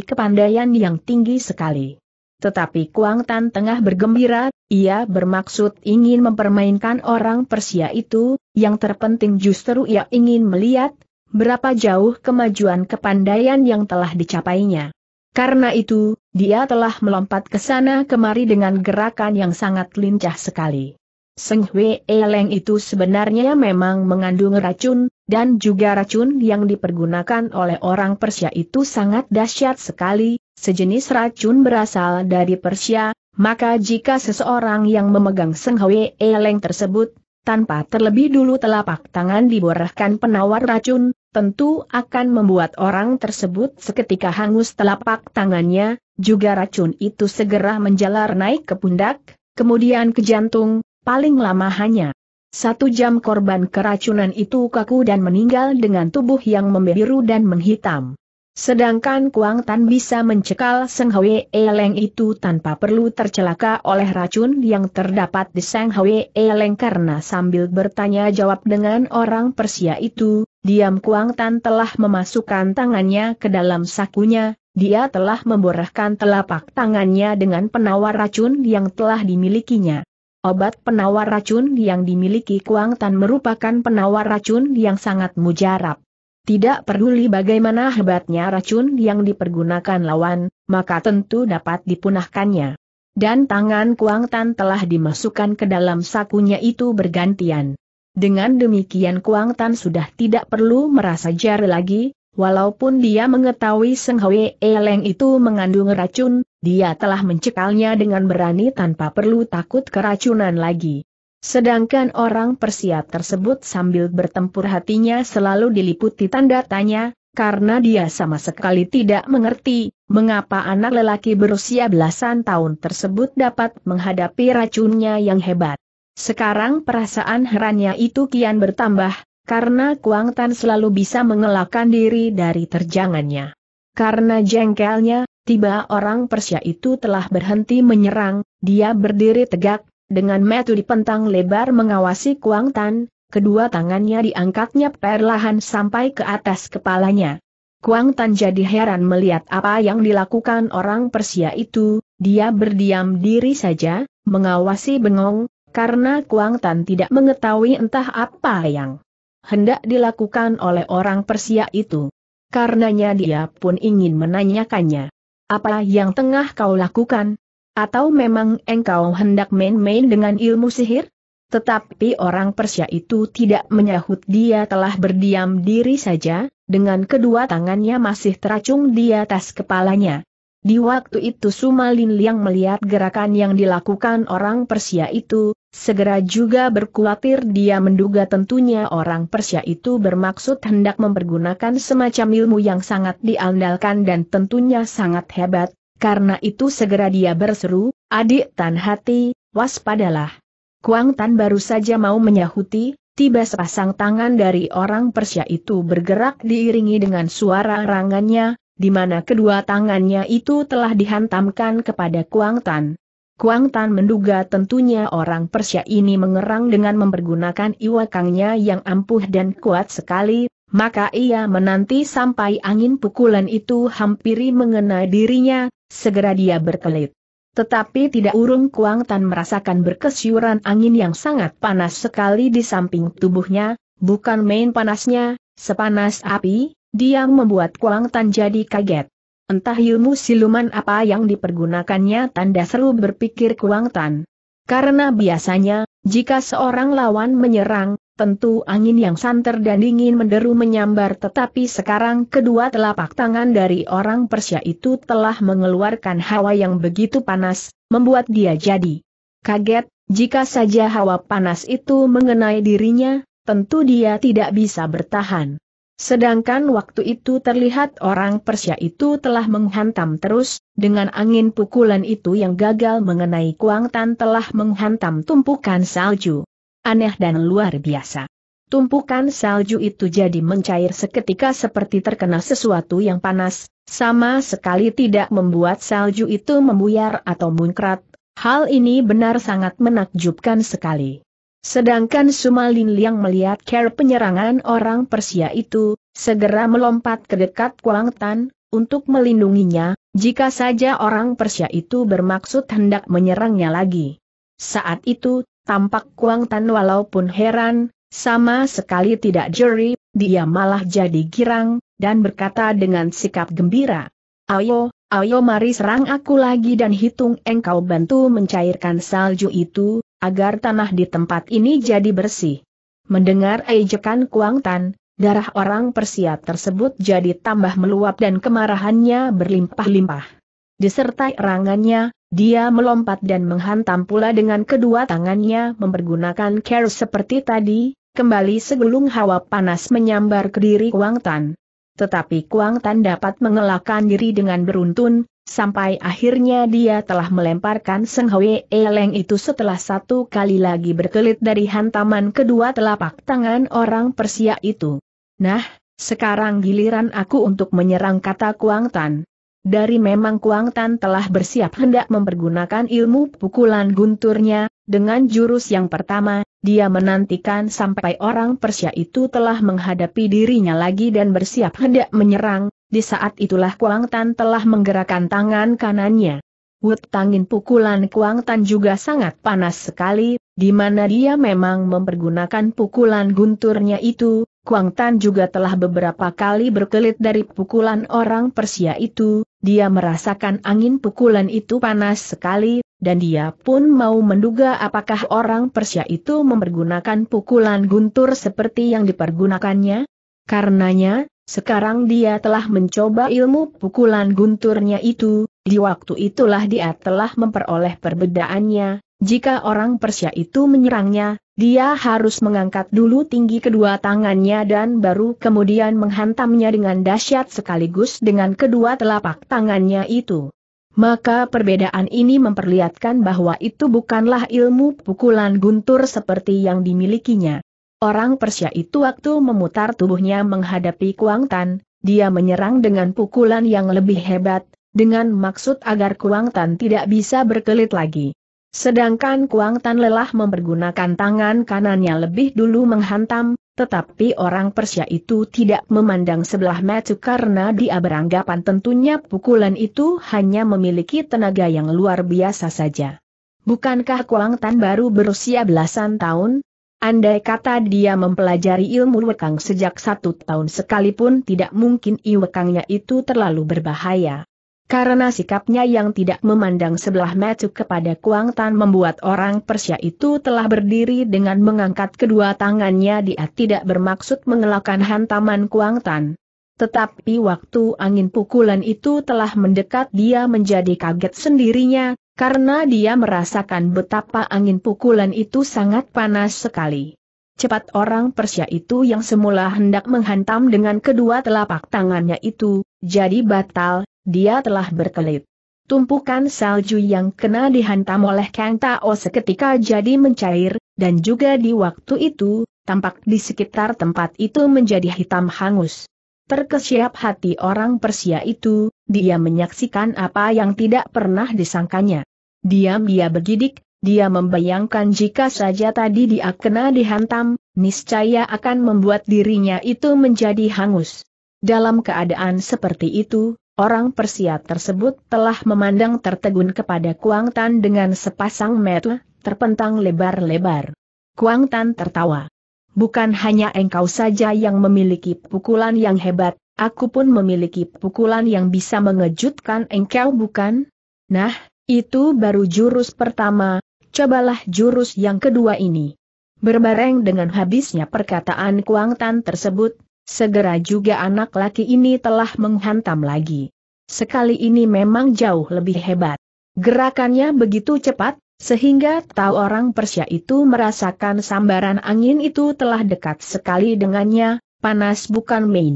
kepandaian yang tinggi sekali. Tetapi Kuang Tan tengah bergembira, ia bermaksud ingin mempermainkan orang Persia itu, yang terpenting justru ia ingin melihat, berapa jauh kemajuan kepandaian yang telah dicapainya. Karena itu, dia telah melompat ke sana kemari dengan gerakan yang sangat lincah sekali. Seng Hwe Eleng itu sebenarnya memang mengandung racun, dan juga racun yang dipergunakan oleh orang Persia itu sangat dahsyat sekali, sejenis racun berasal dari Persia, maka jika seseorang yang memegang Seng Hwe Eleng tersebut tanpa terlebih dulu telapak tangan diborahkan penawar racun, tentu akan membuat orang tersebut seketika hangus telapak tangannya, juga racun itu segera menjalar naik ke pundak, kemudian ke jantung, paling lama hanya satu jam korban keracunan itu kaku dan meninggal dengan tubuh yang membiru dan menghitam. Sedangkan Kuang Tan bisa mencekal Seng Hwe Eleng itu tanpa perlu tercelaka oleh racun yang terdapat di Seng Hwe Eleng karena sambil bertanya jawab dengan orang Persia itu, diam Kuang Tan telah memasukkan tangannya ke dalam sakunya, dia telah memborahkan telapak tangannya dengan penawar racun yang telah dimilikinya. Obat penawar racun yang dimiliki Kuang Tan merupakan penawar racun yang sangat mujarab. Tidak peduli bagaimana hebatnya racun yang dipergunakan lawan, maka tentu dapat dipunahkannya. Dan tangan Kuang Tan telah dimasukkan ke dalam sakunya itu bergantian. Dengan demikian Kuang Tan sudah tidak perlu merasa jari lagi, walaupun dia mengetahui Seng Hwe Eleng itu mengandung racun, dia telah mencekalnya dengan berani tanpa perlu takut keracunan lagi. Sedangkan orang Persia tersebut sambil bertempur hatinya selalu diliputi tanda tanya, karena dia sama sekali tidak mengerti, mengapa anak lelaki berusia belasan tahun tersebut dapat menghadapi racunnya yang hebat. Sekarang perasaan herannya itu kian bertambah, karena Kuang Tan selalu bisa mengelakkan diri dari terjangannya. Karena jengkelnya, tiba orang Persia itu telah berhenti menyerang, dia berdiri tegak, dengan metu di pentang lebar mengawasi Kuang Tan, kedua tangannya diangkatnya perlahan sampai ke atas kepalanya. Kuang Tan jadi heran melihat apa yang dilakukan orang Persia itu, dia berdiam diri saja, mengawasi bengong, karena Kuang Tan tidak mengetahui entah apa yang hendak dilakukan oleh orang Persia itu. Karenanya dia pun ingin menanyakannya. Apa yang tengah kau lakukan? Atau memang engkau hendak main-main dengan ilmu sihir? Tetapi orang Persia itu tidak menyahut dia telah berdiam diri saja, dengan kedua tangannya masih teracung di atas kepalanya. Di waktu itu Sumalin Liang melihat gerakan yang dilakukan orang Persia itu, segera juga berkuatir dia menduga tentunya orang Persia itu bermaksud hendak mempergunakan semacam ilmu yang sangat diandalkan dan tentunya sangat hebat, karena itu segera dia berseru, adik Tan Hati, waspadalah. Kuang Tan baru saja mau menyahuti, tiba sepasang tangan dari orang Persia itu bergerak diiringi dengan suara rangannya, di mana kedua tangannya itu telah dihantamkan kepada Kuang Tan. Kuang Tan menduga tentunya orang Persia ini mengerang dengan mempergunakan iwakangnya yang ampuh dan kuat sekali, maka ia menanti sampai angin pukulan itu hampiri mengenai dirinya, Segera dia berkelit. Tetapi tidak urung Kuang Tan merasakan berkesyuran angin yang sangat panas sekali di samping tubuhnya, bukan main panasnya, sepanas api, dia membuat Kuang Tan jadi kaget. Entah ilmu siluman apa yang dipergunakannya tanda seru berpikir Kuang Tan. Karena biasanya, jika seorang lawan menyerang, Tentu angin yang santer dan dingin menderu menyambar tetapi sekarang kedua telapak tangan dari orang Persia itu telah mengeluarkan hawa yang begitu panas, membuat dia jadi kaget, jika saja hawa panas itu mengenai dirinya, tentu dia tidak bisa bertahan. Sedangkan waktu itu terlihat orang Persia itu telah menghantam terus, dengan angin pukulan itu yang gagal mengenai kuang tan telah menghantam tumpukan salju. Aneh dan luar biasa. Tumpukan salju itu jadi mencair seketika seperti terkena sesuatu yang panas, sama sekali tidak membuat salju itu membuyar atau munkrat. Hal ini benar sangat menakjubkan sekali. Sedangkan Sumalin Liang melihat care penyerangan orang Persia itu, segera melompat ke dekat Kuang Tan, untuk melindunginya, jika saja orang Persia itu bermaksud hendak menyerangnya lagi. Saat itu, Tampak Kuang Tan walaupun heran, sama sekali tidak jeri, dia malah jadi girang, dan berkata dengan sikap gembira. Ayo, ayo mari serang aku lagi dan hitung engkau bantu mencairkan salju itu, agar tanah di tempat ini jadi bersih. Mendengar ejekan Kuang Tan, darah orang Persia tersebut jadi tambah meluap dan kemarahannya berlimpah-limpah. Disertai erangannya, dia melompat dan menghantam pula dengan kedua tangannya mempergunakan care seperti tadi, kembali segelung hawa panas menyambar ke diri Kuang Tan. Tetapi Kuang Tan dapat mengelakkan diri dengan beruntun, sampai akhirnya dia telah melemparkan Seng Hwe Eleng itu setelah satu kali lagi berkelit dari hantaman kedua telapak tangan orang Persia itu. Nah, sekarang giliran aku untuk menyerang kata Kuang Tan dari memang Kuang Tan telah bersiap hendak mempergunakan ilmu pukulan gunturnya, dengan jurus yang pertama, dia menantikan sampai orang Persia itu telah menghadapi dirinya lagi dan bersiap hendak menyerang, di saat itulah Kuang Tan telah menggerakkan tangan kanannya. Wut tangin pukulan Kuang Tan juga sangat panas sekali, di mana dia memang mempergunakan pukulan gunturnya itu, Kuang Tan juga telah beberapa kali berkelit dari pukulan orang Persia itu, dia merasakan angin pukulan itu panas sekali, dan dia pun mau menduga apakah orang Persia itu mempergunakan pukulan guntur seperti yang dipergunakannya. Karenanya, sekarang dia telah mencoba ilmu pukulan gunturnya itu, di waktu itulah dia telah memperoleh perbedaannya, jika orang Persia itu menyerangnya, dia harus mengangkat dulu tinggi kedua tangannya dan baru kemudian menghantamnya dengan dahsyat sekaligus dengan kedua telapak tangannya itu. Maka perbedaan ini memperlihatkan bahwa itu bukanlah ilmu pukulan guntur seperti yang dimilikinya. Orang Persia itu waktu memutar tubuhnya menghadapi Kuang Tan, dia menyerang dengan pukulan yang lebih hebat, dengan maksud agar Kuang Tan tidak bisa berkelit lagi. Sedangkan Kuang Tan lelah mempergunakan tangan kanannya lebih dulu menghantam, tetapi orang Persia itu tidak memandang sebelah mata karena dia beranggapan tentunya pukulan itu hanya memiliki tenaga yang luar biasa saja. Bukankah Kuang Tan baru berusia belasan tahun, Andai kata dia mempelajari ilmu wekang sejak satu tahun sekalipun tidak mungkin iwekangnya itu terlalu berbahaya. Karena sikapnya yang tidak memandang sebelah mata kepada Kuang Tan membuat orang Persia itu telah berdiri dengan mengangkat kedua tangannya dia tidak bermaksud mengelakkan hantaman Kuang Tan. Tetapi waktu angin pukulan itu telah mendekat dia menjadi kaget sendirinya, karena dia merasakan betapa angin pukulan itu sangat panas sekali. Cepat orang Persia itu yang semula hendak menghantam dengan kedua telapak tangannya itu, jadi batal, dia telah berkelit. Tumpukan salju yang kena dihantam oleh Kang Tao seketika jadi mencair, dan juga di waktu itu, tampak di sekitar tempat itu menjadi hitam hangus. Terkesiap hati orang Persia itu, dia menyaksikan apa yang tidak pernah disangkanya. Diam dia bergidik, dia membayangkan jika saja tadi dia kena dihantam, niscaya akan membuat dirinya itu menjadi hangus. Dalam keadaan seperti itu, Orang Persia tersebut telah memandang tertegun kepada Kuang Tan dengan sepasang mata, terpentang lebar-lebar. Kuang Tan tertawa. Bukan hanya engkau saja yang memiliki pukulan yang hebat, aku pun memiliki pukulan yang bisa mengejutkan engkau bukan? Nah, itu baru jurus pertama, cobalah jurus yang kedua ini. Berbareng dengan habisnya perkataan Kuang Tan tersebut, Segera juga anak laki ini telah menghantam lagi. Sekali ini memang jauh lebih hebat. Gerakannya begitu cepat, sehingga tahu orang Persia itu merasakan sambaran angin itu telah dekat sekali dengannya, panas bukan main.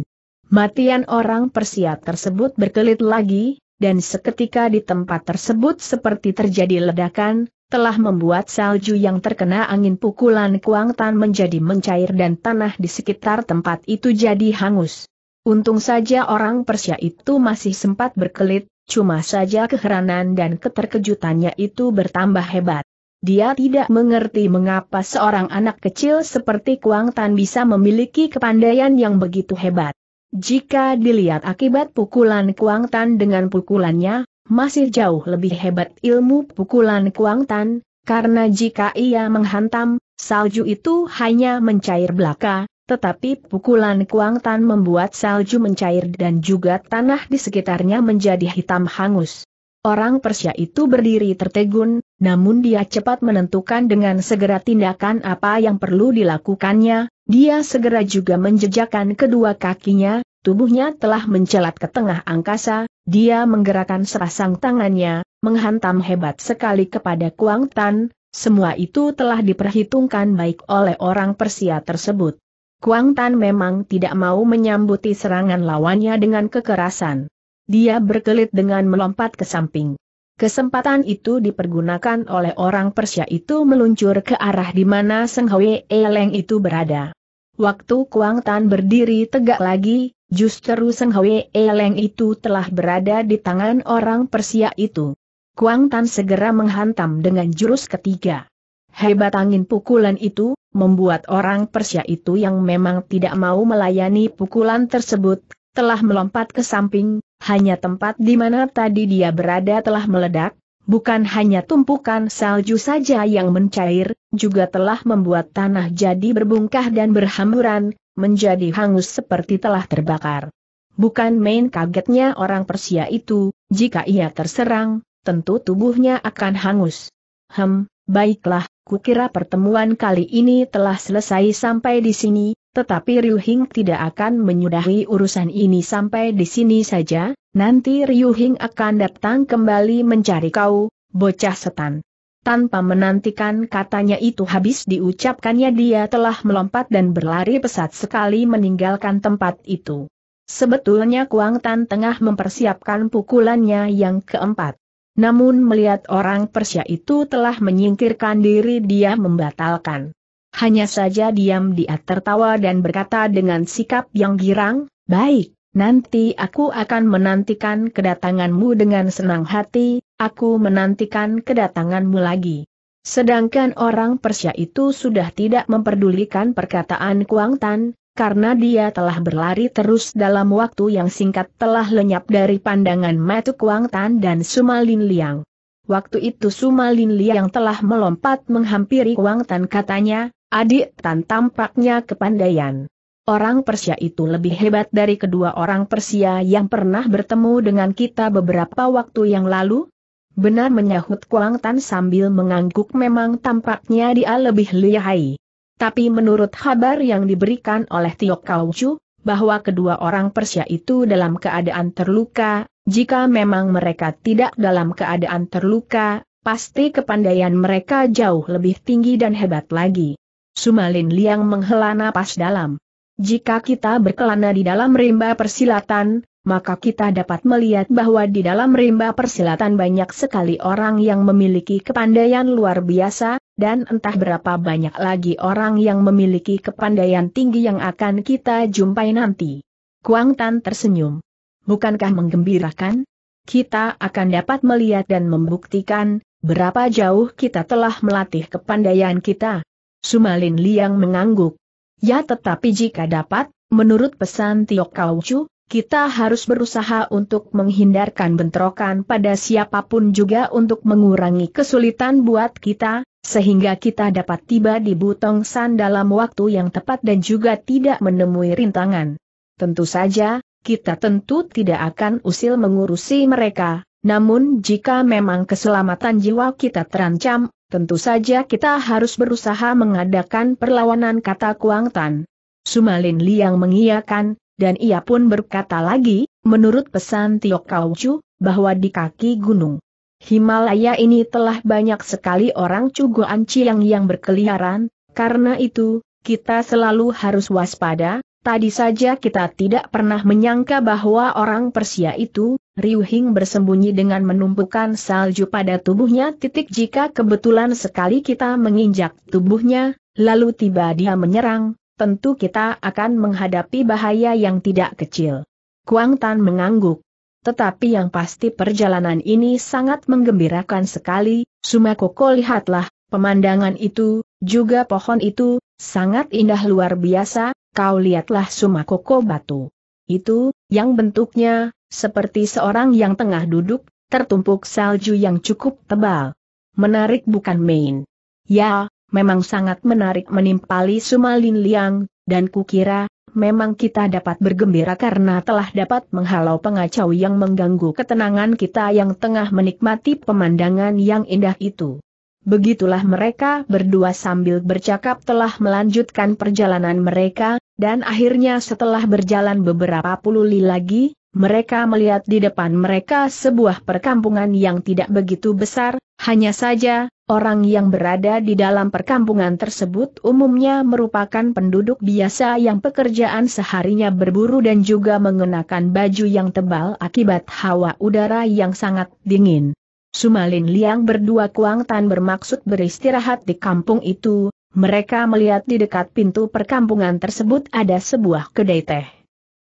Matian orang Persia tersebut berkelit lagi, dan seketika di tempat tersebut seperti terjadi ledakan, telah membuat salju yang terkena angin pukulan Kuang Tan menjadi mencair dan tanah di sekitar tempat itu jadi hangus. Untung saja orang Persia itu masih sempat berkelit, cuma saja keheranan dan keterkejutannya itu bertambah hebat. Dia tidak mengerti mengapa seorang anak kecil seperti Kuang Tan bisa memiliki kepandaian yang begitu hebat. Jika dilihat akibat pukulan Kuang Tan dengan pukulannya, masih jauh lebih hebat ilmu pukulan Kuang Tan, karena jika ia menghantam, salju itu hanya mencair belaka, tetapi pukulan Kuang Tan membuat salju mencair dan juga tanah di sekitarnya menjadi hitam hangus. Orang Persia itu berdiri tertegun, namun dia cepat menentukan dengan segera tindakan apa yang perlu dilakukannya, dia segera juga menjejakkan kedua kakinya, Tubuhnya telah mencelat ke tengah angkasa, dia menggerakkan serasang tangannya, menghantam hebat sekali kepada Kuang Tan, semua itu telah diperhitungkan baik oleh orang Persia tersebut. Kuang Tan memang tidak mau menyambuti serangan lawannya dengan kekerasan. Dia berkelit dengan melompat ke samping. Kesempatan itu dipergunakan oleh orang Persia itu meluncur ke arah di mana Seng Hwe Eleng itu berada. Waktu Kuang Tan berdiri tegak lagi, Justru Seng Hwe Eleng itu telah berada di tangan orang Persia itu. Kuang Tan segera menghantam dengan jurus ketiga. Hebat angin pukulan itu, membuat orang Persia itu yang memang tidak mau melayani pukulan tersebut, telah melompat ke samping, hanya tempat di mana tadi dia berada telah meledak, bukan hanya tumpukan salju saja yang mencair, juga telah membuat tanah jadi berbungkah dan berhamburan, menjadi hangus seperti telah terbakar. Bukan main kagetnya orang Persia itu, jika ia terserang, tentu tubuhnya akan hangus. Hem, baiklah, kukira pertemuan kali ini telah selesai sampai di sini, tetapi Ryu Hing tidak akan menyudahi urusan ini sampai di sini saja, nanti Ryu Hing akan datang kembali mencari kau, bocah setan. Tanpa menantikan katanya itu habis diucapkannya dia telah melompat dan berlari pesat sekali meninggalkan tempat itu. Sebetulnya Kuang Tan tengah mempersiapkan pukulannya yang keempat. Namun melihat orang Persia itu telah menyingkirkan diri dia membatalkan. Hanya saja diam dia tertawa dan berkata dengan sikap yang girang, baik, Nanti aku akan menantikan kedatanganmu dengan senang hati, aku menantikan kedatanganmu lagi. Sedangkan orang Persia itu sudah tidak memperdulikan perkataan Kuang Tan, karena dia telah berlari terus dalam waktu yang singkat telah lenyap dari pandangan Matu Kuang Tan dan Sumalin Liang. Waktu itu Sumalin Liang telah melompat menghampiri Kuang Tan katanya, adik Tan tampaknya kepandaian. Orang Persia itu lebih hebat dari kedua orang Persia yang pernah bertemu dengan kita beberapa waktu yang lalu? Benar menyahut Kuang Tan sambil mengangguk memang tampaknya dia lebih lihai. Tapi menurut kabar yang diberikan oleh Tio Kau Chu, bahwa kedua orang Persia itu dalam keadaan terluka, jika memang mereka tidak dalam keadaan terluka, pasti kepandaian mereka jauh lebih tinggi dan hebat lagi. Sumalin Liang menghela napas dalam. Jika kita berkelana di dalam rimba persilatan, maka kita dapat melihat bahwa di dalam rimba persilatan banyak sekali orang yang memiliki kepandaian luar biasa, dan entah berapa banyak lagi orang yang memiliki kepandaian tinggi yang akan kita jumpai nanti. Kuang Tan tersenyum. Bukankah menggembirakan? Kita akan dapat melihat dan membuktikan, berapa jauh kita telah melatih kepandaian kita. Sumalin Liang mengangguk. Ya tetapi jika dapat, menurut pesan Tio Kauchu, kita harus berusaha untuk menghindarkan bentrokan pada siapapun juga untuk mengurangi kesulitan buat kita, sehingga kita dapat tiba di Butong San dalam waktu yang tepat dan juga tidak menemui rintangan. Tentu saja, kita tentu tidak akan usil mengurusi mereka, namun jika memang keselamatan jiwa kita terancam, Tentu saja kita harus berusaha mengadakan perlawanan kata Kuang Tan. Sumalin Liang mengiyakan, dan ia pun berkata lagi, menurut pesan Tio Chu, bahwa di kaki gunung Himalaya ini telah banyak sekali orang cugoan ciang yang berkeliaran, karena itu, kita selalu harus waspada, Tadi saja kita tidak pernah menyangka bahwa orang Persia itu, Ryu Hing bersembunyi dengan menumpukan salju pada tubuhnya titik jika kebetulan sekali kita menginjak tubuhnya, lalu tiba dia menyerang, tentu kita akan menghadapi bahaya yang tidak kecil. Kuang Tan mengangguk. Tetapi yang pasti perjalanan ini sangat menggembirakan sekali, Sumakoko lihatlah, pemandangan itu, juga pohon itu, sangat indah luar biasa, Kau lihatlah Sumakoko batu. Itu, yang bentuknya, seperti seorang yang tengah duduk, tertumpuk salju yang cukup tebal. Menarik bukan main. Ya, memang sangat menarik menimpali Sumalin Liang, dan kukira, memang kita dapat bergembira karena telah dapat menghalau pengacau yang mengganggu ketenangan kita yang tengah menikmati pemandangan yang indah itu. Begitulah mereka berdua sambil bercakap telah melanjutkan perjalanan mereka, dan akhirnya setelah berjalan beberapa puluh li lagi, mereka melihat di depan mereka sebuah perkampungan yang tidak begitu besar, hanya saja, orang yang berada di dalam perkampungan tersebut umumnya merupakan penduduk biasa yang pekerjaan seharinya berburu dan juga mengenakan baju yang tebal akibat hawa udara yang sangat dingin. Sumalin Liang berdua Kuang Tan bermaksud beristirahat di kampung itu, mereka melihat di dekat pintu perkampungan tersebut ada sebuah kedai teh.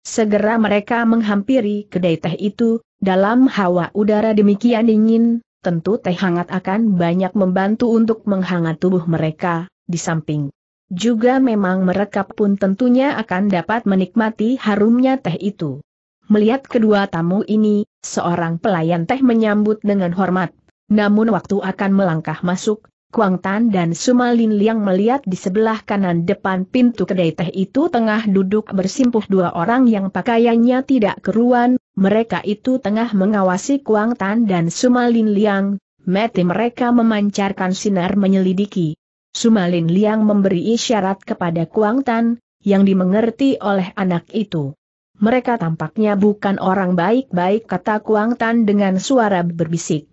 Segera mereka menghampiri kedai teh itu, dalam hawa udara demikian dingin, tentu teh hangat akan banyak membantu untuk menghangat tubuh mereka, di samping. Juga memang mereka pun tentunya akan dapat menikmati harumnya teh itu. Melihat kedua tamu ini, seorang pelayan teh menyambut dengan hormat. Namun waktu akan melangkah masuk, Kuang Tan dan Sumalin Liang melihat di sebelah kanan depan pintu kedai teh itu tengah duduk bersimpuh dua orang yang pakaiannya tidak keruan, mereka itu tengah mengawasi Kuang Tan dan Sumalin Liang, mati mereka memancarkan sinar menyelidiki. Sumalin Liang memberi isyarat kepada Kuang Tan, yang dimengerti oleh anak itu mereka tampaknya bukan orang baik-baik kata Kuang Tan dengan suara berbisik.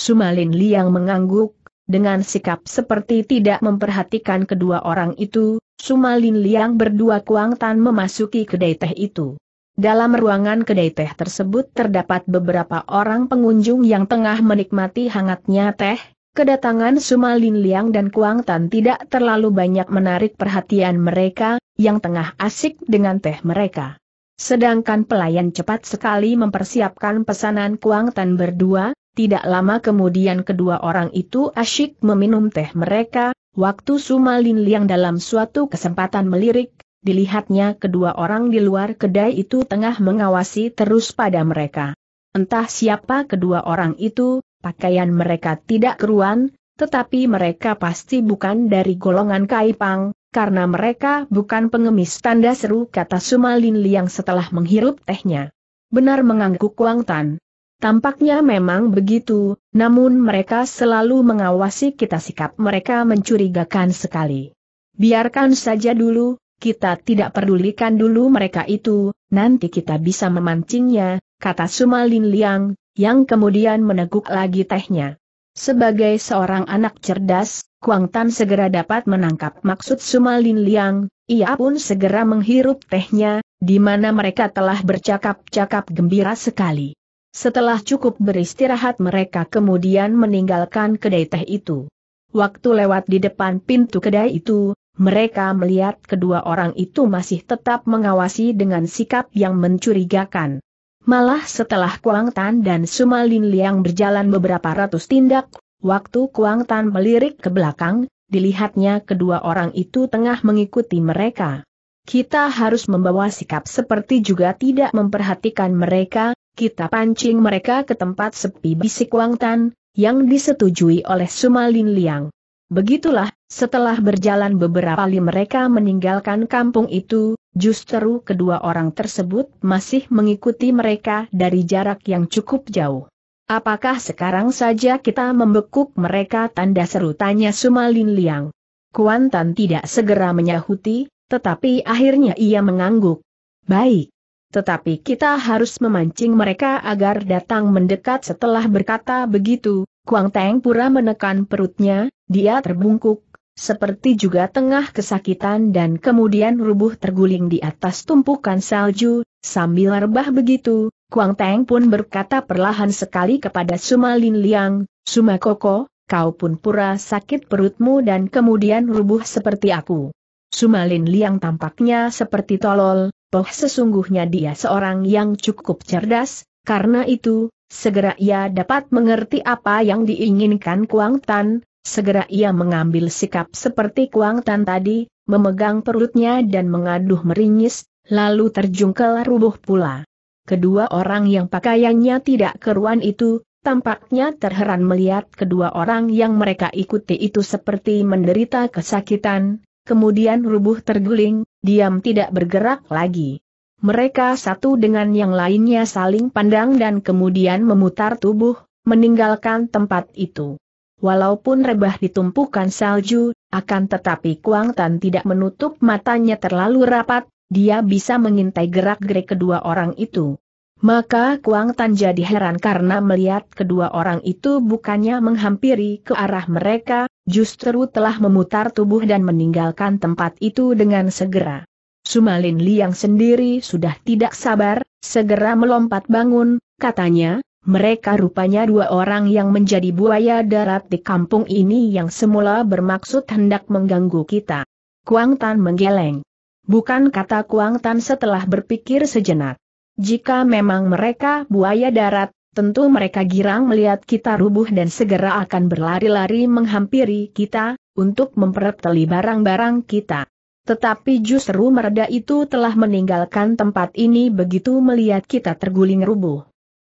Sumalin Liang mengangguk, dengan sikap seperti tidak memperhatikan kedua orang itu, Sumalin Liang berdua Kuang Tan memasuki kedai teh itu. Dalam ruangan kedai teh tersebut terdapat beberapa orang pengunjung yang tengah menikmati hangatnya teh, kedatangan Sumalin Liang dan Kuang Tan tidak terlalu banyak menarik perhatian mereka, yang tengah asik dengan teh mereka. Sedangkan pelayan cepat sekali mempersiapkan pesanan kuang tan berdua, tidak lama kemudian kedua orang itu asyik meminum teh mereka, waktu Suma Lin Liang dalam suatu kesempatan melirik, dilihatnya kedua orang di luar kedai itu tengah mengawasi terus pada mereka. Entah siapa kedua orang itu, pakaian mereka tidak keruan, tetapi mereka pasti bukan dari golongan Kaipang, karena mereka bukan pengemis tanda seru kata Sumalin Liang setelah menghirup tehnya. Benar mengangguk Wang Tan. Tampaknya memang begitu, namun mereka selalu mengawasi kita sikap mereka mencurigakan sekali. Biarkan saja dulu, kita tidak pedulikan dulu mereka itu, nanti kita bisa memancingnya, kata Sumalin Liang, yang kemudian meneguk lagi tehnya. Sebagai seorang anak cerdas, Kuang Tan segera dapat menangkap maksud Sumalin Liang, ia pun segera menghirup tehnya, di mana mereka telah bercakap-cakap gembira sekali. Setelah cukup beristirahat mereka kemudian meninggalkan kedai teh itu. Waktu lewat di depan pintu kedai itu, mereka melihat kedua orang itu masih tetap mengawasi dengan sikap yang mencurigakan. Malah setelah Kuang Tan dan Sumalin Liang berjalan beberapa ratus tindak, waktu Kuang Tan melirik ke belakang, dilihatnya kedua orang itu tengah mengikuti mereka. Kita harus membawa sikap seperti juga tidak memperhatikan mereka, kita pancing mereka ke tempat sepi bisik Kuang Tan, yang disetujui oleh Sumalin Liang. Begitulah, setelah berjalan beberapa kali mereka meninggalkan kampung itu, justru kedua orang tersebut masih mengikuti mereka dari jarak yang cukup jauh. Apakah sekarang saja kita membekuk mereka tanda seru tanya Sumalin Liang. Kuantan tidak segera menyahuti, tetapi akhirnya ia mengangguk. Baik. Tetapi kita harus memancing mereka agar datang mendekat setelah berkata begitu, Kuang Teng Pura menekan perutnya, dia terbungkuk, seperti juga tengah kesakitan dan kemudian rubuh terguling di atas tumpukan salju, sambil rebah begitu, Kuang Teng pun berkata perlahan sekali kepada Sumalin Liang, Suma Koko, kau pun pura sakit perutmu dan kemudian rubuh seperti aku. Sumalin Liang tampaknya seperti tolol, toh sesungguhnya dia seorang yang cukup cerdas, karena itu, segera ia dapat mengerti apa yang diinginkan Kuang Tan, Segera ia mengambil sikap seperti Kuang Tan tadi, memegang perutnya dan mengaduh meringis, lalu terjungkel rubuh pula. Kedua orang yang pakaiannya tidak keruan itu, tampaknya terheran melihat kedua orang yang mereka ikuti itu seperti menderita kesakitan, kemudian rubuh terguling, diam tidak bergerak lagi. Mereka satu dengan yang lainnya saling pandang dan kemudian memutar tubuh, meninggalkan tempat itu. Walaupun rebah ditumpukan salju, akan tetapi Kuang Tan tidak menutup matanya terlalu rapat, dia bisa mengintai gerak-gerik kedua orang itu. Maka Kuang Tan jadi heran karena melihat kedua orang itu bukannya menghampiri ke arah mereka, justru telah memutar tubuh dan meninggalkan tempat itu dengan segera. Sumalin Liang sendiri sudah tidak sabar, segera melompat bangun, katanya, mereka rupanya dua orang yang menjadi buaya darat di kampung ini yang semula bermaksud hendak mengganggu kita. Kuang Tan menggeleng. Bukan kata Kuang Tan setelah berpikir sejenak. Jika memang mereka buaya darat, tentu mereka girang melihat kita rubuh dan segera akan berlari-lari menghampiri kita, untuk memperteli barang-barang kita. Tetapi justru mereda itu telah meninggalkan tempat ini begitu melihat kita terguling rubuh.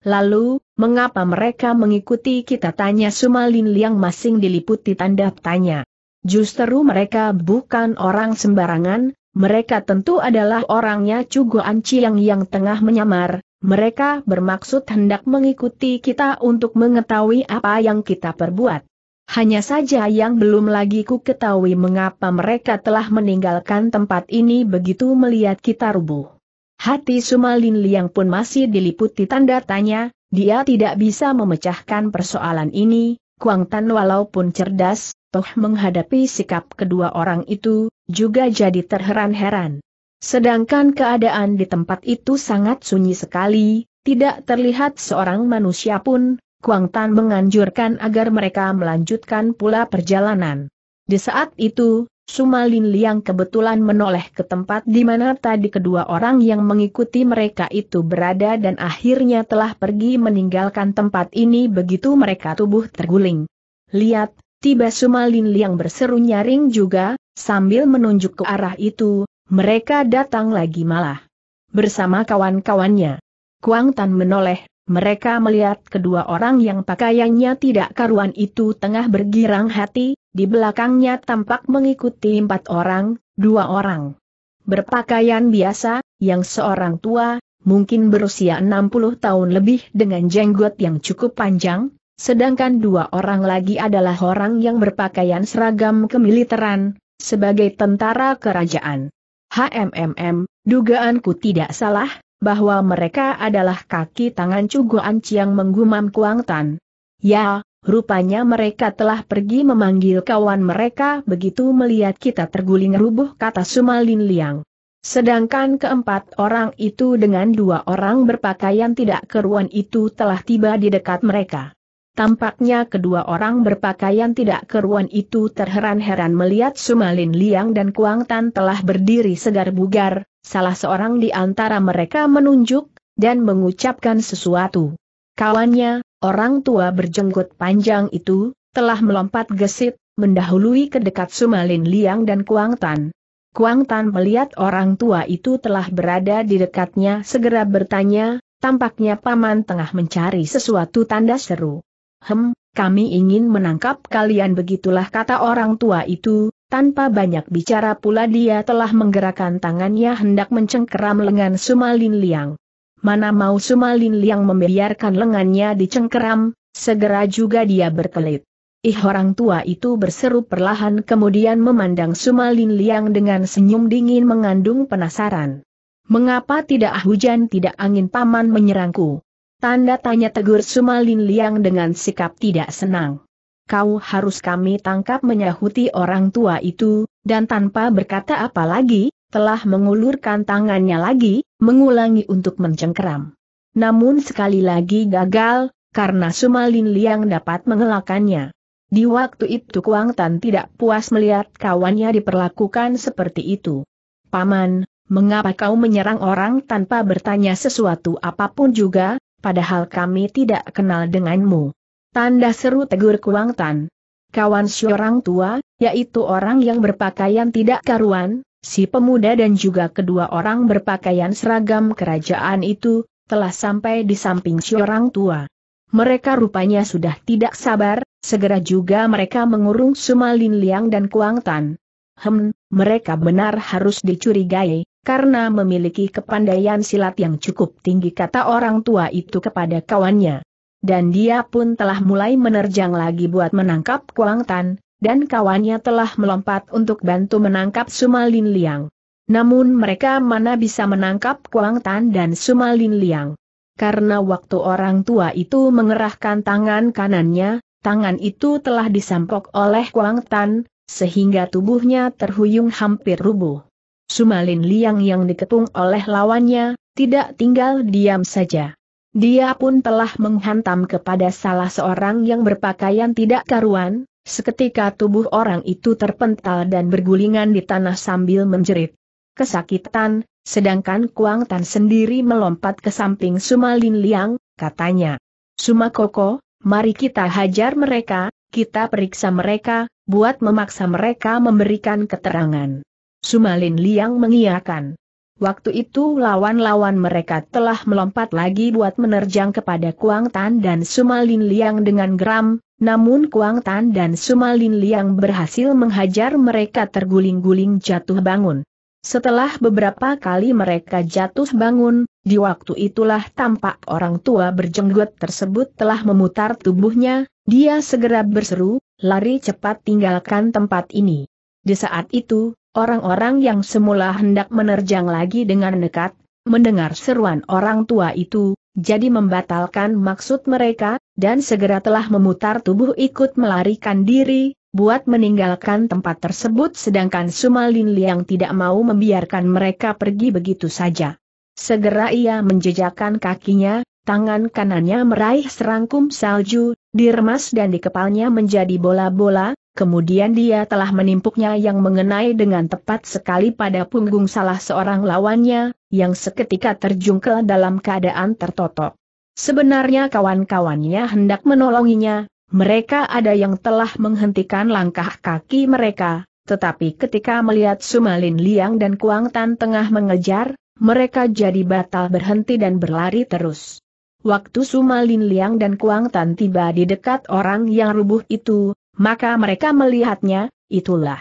Lalu, mengapa mereka mengikuti kita tanya Sumalin Liang masing diliputi tanda tanya. Justru mereka bukan orang sembarangan, mereka tentu adalah orangnya Cugo yang, yang tengah menyamar, mereka bermaksud hendak mengikuti kita untuk mengetahui apa yang kita perbuat. Hanya saja yang belum lagi ku ketahui mengapa mereka telah meninggalkan tempat ini begitu melihat kita rubuh. Hati Sumalin Liang pun masih diliputi tanda tanya, dia tidak bisa memecahkan persoalan ini, Kuang Tan walaupun cerdas, toh menghadapi sikap kedua orang itu, juga jadi terheran-heran. Sedangkan keadaan di tempat itu sangat sunyi sekali, tidak terlihat seorang manusia pun, Kuang Tan menganjurkan agar mereka melanjutkan pula perjalanan. Di saat itu, Sumalin Liang kebetulan menoleh ke tempat di mana tadi kedua orang yang mengikuti mereka itu berada dan akhirnya telah pergi meninggalkan tempat ini begitu mereka tubuh terguling. Lihat, tiba Sumalin Liang berseru nyaring juga, sambil menunjuk ke arah itu, mereka datang lagi malah. Bersama kawan-kawannya. Kuang Tan menoleh, mereka melihat kedua orang yang pakaiannya tidak karuan itu tengah bergirang hati, di belakangnya tampak mengikuti empat orang, dua orang. Berpakaian biasa, yang seorang tua, mungkin berusia 60 tahun lebih dengan jenggot yang cukup panjang, sedangkan dua orang lagi adalah orang yang berpakaian seragam kemiliteran, sebagai tentara kerajaan. HMMM, dugaanku tidak salah, bahwa mereka adalah kaki tangan Cugoan Ciang menggumam Tan. Ya, Rupanya mereka telah pergi memanggil kawan mereka begitu melihat kita terguling rubuh kata Sumalin Liang. Sedangkan keempat orang itu dengan dua orang berpakaian tidak keruan itu telah tiba di dekat mereka. Tampaknya kedua orang berpakaian tidak keruan itu terheran-heran melihat Sumalin Liang dan Kuang Tan telah berdiri segar bugar, salah seorang di antara mereka menunjuk, dan mengucapkan sesuatu. Kawannya, Orang tua berjenggot panjang itu, telah melompat gesit, mendahului ke dekat Sumalin Liang dan Kuang Tan. Kuang Tan melihat orang tua itu telah berada di dekatnya segera bertanya, tampaknya paman tengah mencari sesuatu tanda seru. Hem, kami ingin menangkap kalian begitulah kata orang tua itu, tanpa banyak bicara pula dia telah menggerakkan tangannya hendak mencengkeram lengan Sumalin Liang mana mau Sumalin Liang membiarkan lengannya dicengkeram, segera juga dia berkelit. Ih orang tua itu berseru perlahan kemudian memandang Sumalin Liang dengan senyum dingin mengandung penasaran. Mengapa tidak ah, hujan tidak angin paman menyerangku? Tanda tanya tegur Sumalin Liang dengan sikap tidak senang. Kau harus kami tangkap menyahuti orang tua itu, dan tanpa berkata apa lagi, telah mengulurkan tangannya lagi, mengulangi untuk mencengkeram. Namun sekali lagi gagal, karena Sumalin Liang dapat mengelakannya. Di waktu itu Kuang Tan tidak puas melihat kawannya diperlakukan seperti itu. Paman, mengapa kau menyerang orang tanpa bertanya sesuatu apapun juga, padahal kami tidak kenal denganmu? Tanda seru tegur Kuang Tan. Kawan seorang tua, yaitu orang yang berpakaian tidak karuan, Si pemuda dan juga kedua orang berpakaian seragam kerajaan itu, telah sampai di samping si orang tua. Mereka rupanya sudah tidak sabar, segera juga mereka mengurung Sumalin Liang dan Kuang Tan. Hem, mereka benar harus dicurigai, karena memiliki kepandaian silat yang cukup tinggi kata orang tua itu kepada kawannya. Dan dia pun telah mulai menerjang lagi buat menangkap Kuang Tan, dan kawannya telah melompat untuk bantu menangkap Sumalin Liang. Namun mereka mana bisa menangkap Kuang Tan dan Sumalin Liang. Karena waktu orang tua itu mengerahkan tangan kanannya, tangan itu telah disampok oleh Kuang Tan, sehingga tubuhnya terhuyung hampir rubuh. Sumalin Liang yang diketung oleh lawannya, tidak tinggal diam saja. Dia pun telah menghantam kepada salah seorang yang berpakaian tidak karuan, Seketika tubuh orang itu terpental dan bergulingan di tanah sambil menjerit. Kesakitan, sedangkan Kuang Tan sendiri melompat ke samping Sumalin Liang, katanya. Sumakoko, mari kita hajar mereka, kita periksa mereka, buat memaksa mereka memberikan keterangan. Sumalin Liang mengiakan. Waktu itu lawan-lawan mereka telah melompat lagi buat menerjang kepada Kuang Tan dan Sumalin Liang dengan geram, namun Kuang Tan dan Sumalin Liang berhasil menghajar mereka terguling-guling jatuh bangun. Setelah beberapa kali mereka jatuh bangun, di waktu itulah tampak orang tua berjenggot tersebut telah memutar tubuhnya, dia segera berseru, lari cepat tinggalkan tempat ini. Di saat itu, Orang-orang yang semula hendak menerjang lagi dengan nekat, mendengar seruan orang tua itu, jadi membatalkan maksud mereka, dan segera telah memutar tubuh ikut melarikan diri, buat meninggalkan tempat tersebut sedangkan Sumalin Liang tidak mau membiarkan mereka pergi begitu saja. Segera ia menjejakkan kakinya, tangan kanannya meraih serangkum salju, diremas dan dikepalnya menjadi bola-bola, kemudian dia telah menimpuknya yang mengenai dengan tepat sekali pada punggung salah seorang lawannya, yang seketika terjungkel dalam keadaan tertotok. Sebenarnya kawan-kawannya hendak menolonginya, mereka ada yang telah menghentikan langkah kaki mereka, tetapi ketika melihat Sumalin Liang dan Kuang Tan tengah mengejar, mereka jadi batal berhenti dan berlari terus. Waktu Sumalin Liang dan Kuang Tan tiba di dekat orang yang rubuh itu, maka mereka melihatnya, itulah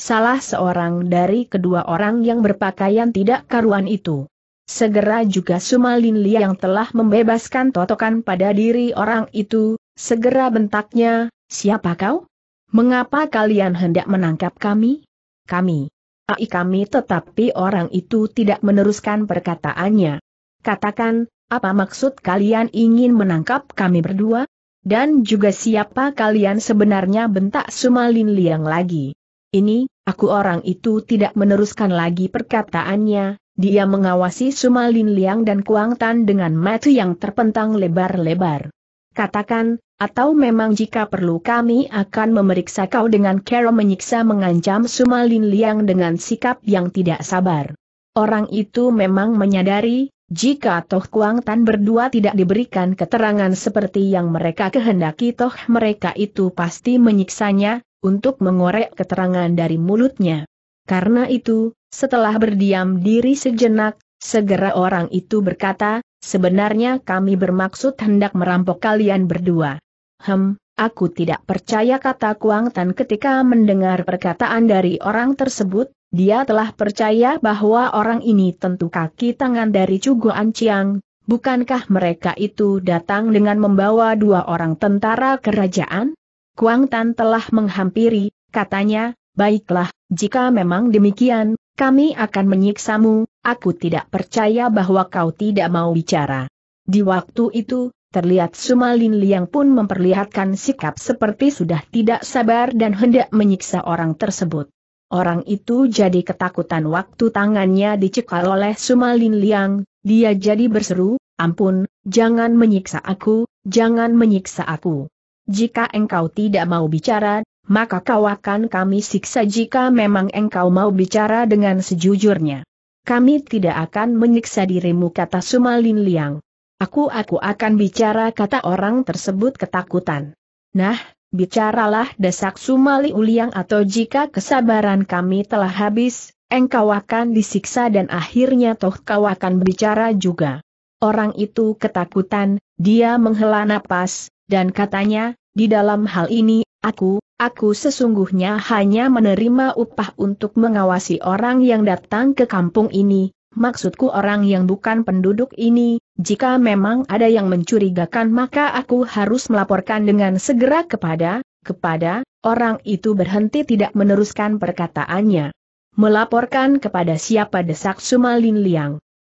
salah seorang dari kedua orang yang berpakaian tidak karuan itu. Segera juga Sumalin Li yang telah membebaskan totokan pada diri orang itu, segera bentaknya, siapa kau? Mengapa kalian hendak menangkap kami? Kami. Ai kami tetapi orang itu tidak meneruskan perkataannya. Katakan, apa maksud kalian ingin menangkap kami berdua? Dan juga siapa kalian sebenarnya bentak Sumalin Liang lagi. Ini, aku orang itu tidak meneruskan lagi perkataannya, dia mengawasi Sumalin Liang dan Kuang Tan dengan mata yang terpentang lebar-lebar. Katakan, atau memang jika perlu kami akan memeriksa kau dengan cara menyiksa mengancam Sumalin Liang dengan sikap yang tidak sabar. Orang itu memang menyadari, jika Toh Kuang Tan berdua tidak diberikan keterangan seperti yang mereka kehendaki toh mereka itu pasti menyiksanya, untuk mengorek keterangan dari mulutnya. Karena itu, setelah berdiam diri sejenak, segera orang itu berkata, sebenarnya kami bermaksud hendak merampok kalian berdua. Hem, aku tidak percaya kata Kuang Tan ketika mendengar perkataan dari orang tersebut, dia telah percaya bahwa orang ini tentu kaki tangan dari Cugo Anciang, bukankah mereka itu datang dengan membawa dua orang tentara kerajaan? Kuang Tan telah menghampiri, katanya, baiklah, jika memang demikian, kami akan menyiksamu, aku tidak percaya bahwa kau tidak mau bicara. Di waktu itu, terlihat Sumalin Liang pun memperlihatkan sikap seperti sudah tidak sabar dan hendak menyiksa orang tersebut. Orang itu jadi ketakutan waktu tangannya dicekal oleh Sumalin Liang, dia jadi berseru, ampun, jangan menyiksa aku, jangan menyiksa aku. Jika engkau tidak mau bicara, maka kau akan kami siksa jika memang engkau mau bicara dengan sejujurnya. Kami tidak akan menyiksa dirimu kata Sumalin Liang. Aku aku akan bicara kata orang tersebut ketakutan. Nah, Bicaralah desak Sumali Uliang atau jika kesabaran kami telah habis, engkau akan disiksa dan akhirnya toh kau akan berbicara juga. Orang itu ketakutan, dia menghela napas, dan katanya, di dalam hal ini, aku, aku sesungguhnya hanya menerima upah untuk mengawasi orang yang datang ke kampung ini, Maksudku orang yang bukan penduduk ini, jika memang ada yang mencurigakan maka aku harus melaporkan dengan segera kepada, kepada, orang itu berhenti tidak meneruskan perkataannya. Melaporkan kepada siapa desak Sumalin Liang.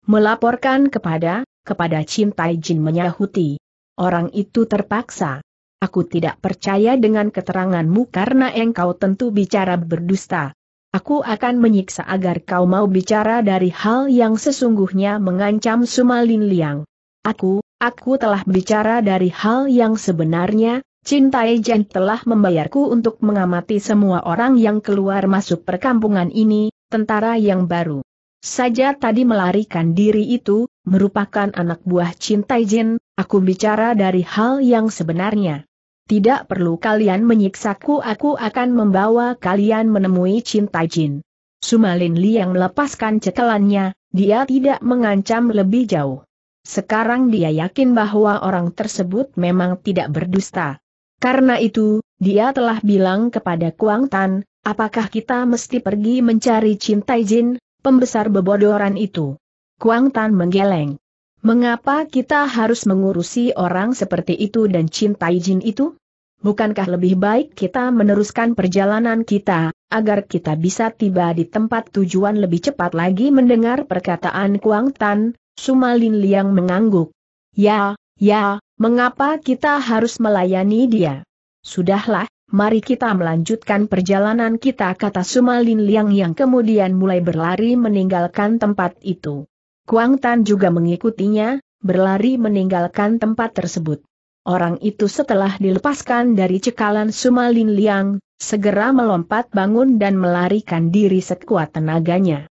Melaporkan kepada, kepada Cintai Jin menyahuti. Orang itu terpaksa. Aku tidak percaya dengan keteranganmu karena engkau tentu bicara berdusta. Aku akan menyiksa agar kau mau bicara dari hal yang sesungguhnya mengancam Sumalin Liang. Aku, aku telah bicara dari hal yang sebenarnya, Cintai Jen telah membayarku untuk mengamati semua orang yang keluar masuk perkampungan ini, tentara yang baru. Saja tadi melarikan diri itu, merupakan anak buah Cintai Jin, aku bicara dari hal yang sebenarnya. Tidak perlu kalian menyiksaku aku akan membawa kalian menemui cinta jin. Sumalin Li yang melepaskan cekelannya, dia tidak mengancam lebih jauh. Sekarang dia yakin bahwa orang tersebut memang tidak berdusta. Karena itu, dia telah bilang kepada Kuang Tan, apakah kita mesti pergi mencari cinta jin, pembesar bebodoran itu. Kuang Tan menggeleng. Mengapa kita harus mengurusi orang seperti itu dan cintai jin itu? Bukankah lebih baik kita meneruskan perjalanan kita, agar kita bisa tiba di tempat tujuan lebih cepat lagi mendengar perkataan Kuang Tan, Sumalin Liang mengangguk. Ya, ya, mengapa kita harus melayani dia? Sudahlah, mari kita melanjutkan perjalanan kita kata Sumalin Liang yang kemudian mulai berlari meninggalkan tempat itu. Kuang Tan juga mengikutinya, berlari meninggalkan tempat tersebut. Orang itu setelah dilepaskan dari cekalan Sumalin Liang, segera melompat bangun dan melarikan diri sekuat tenaganya.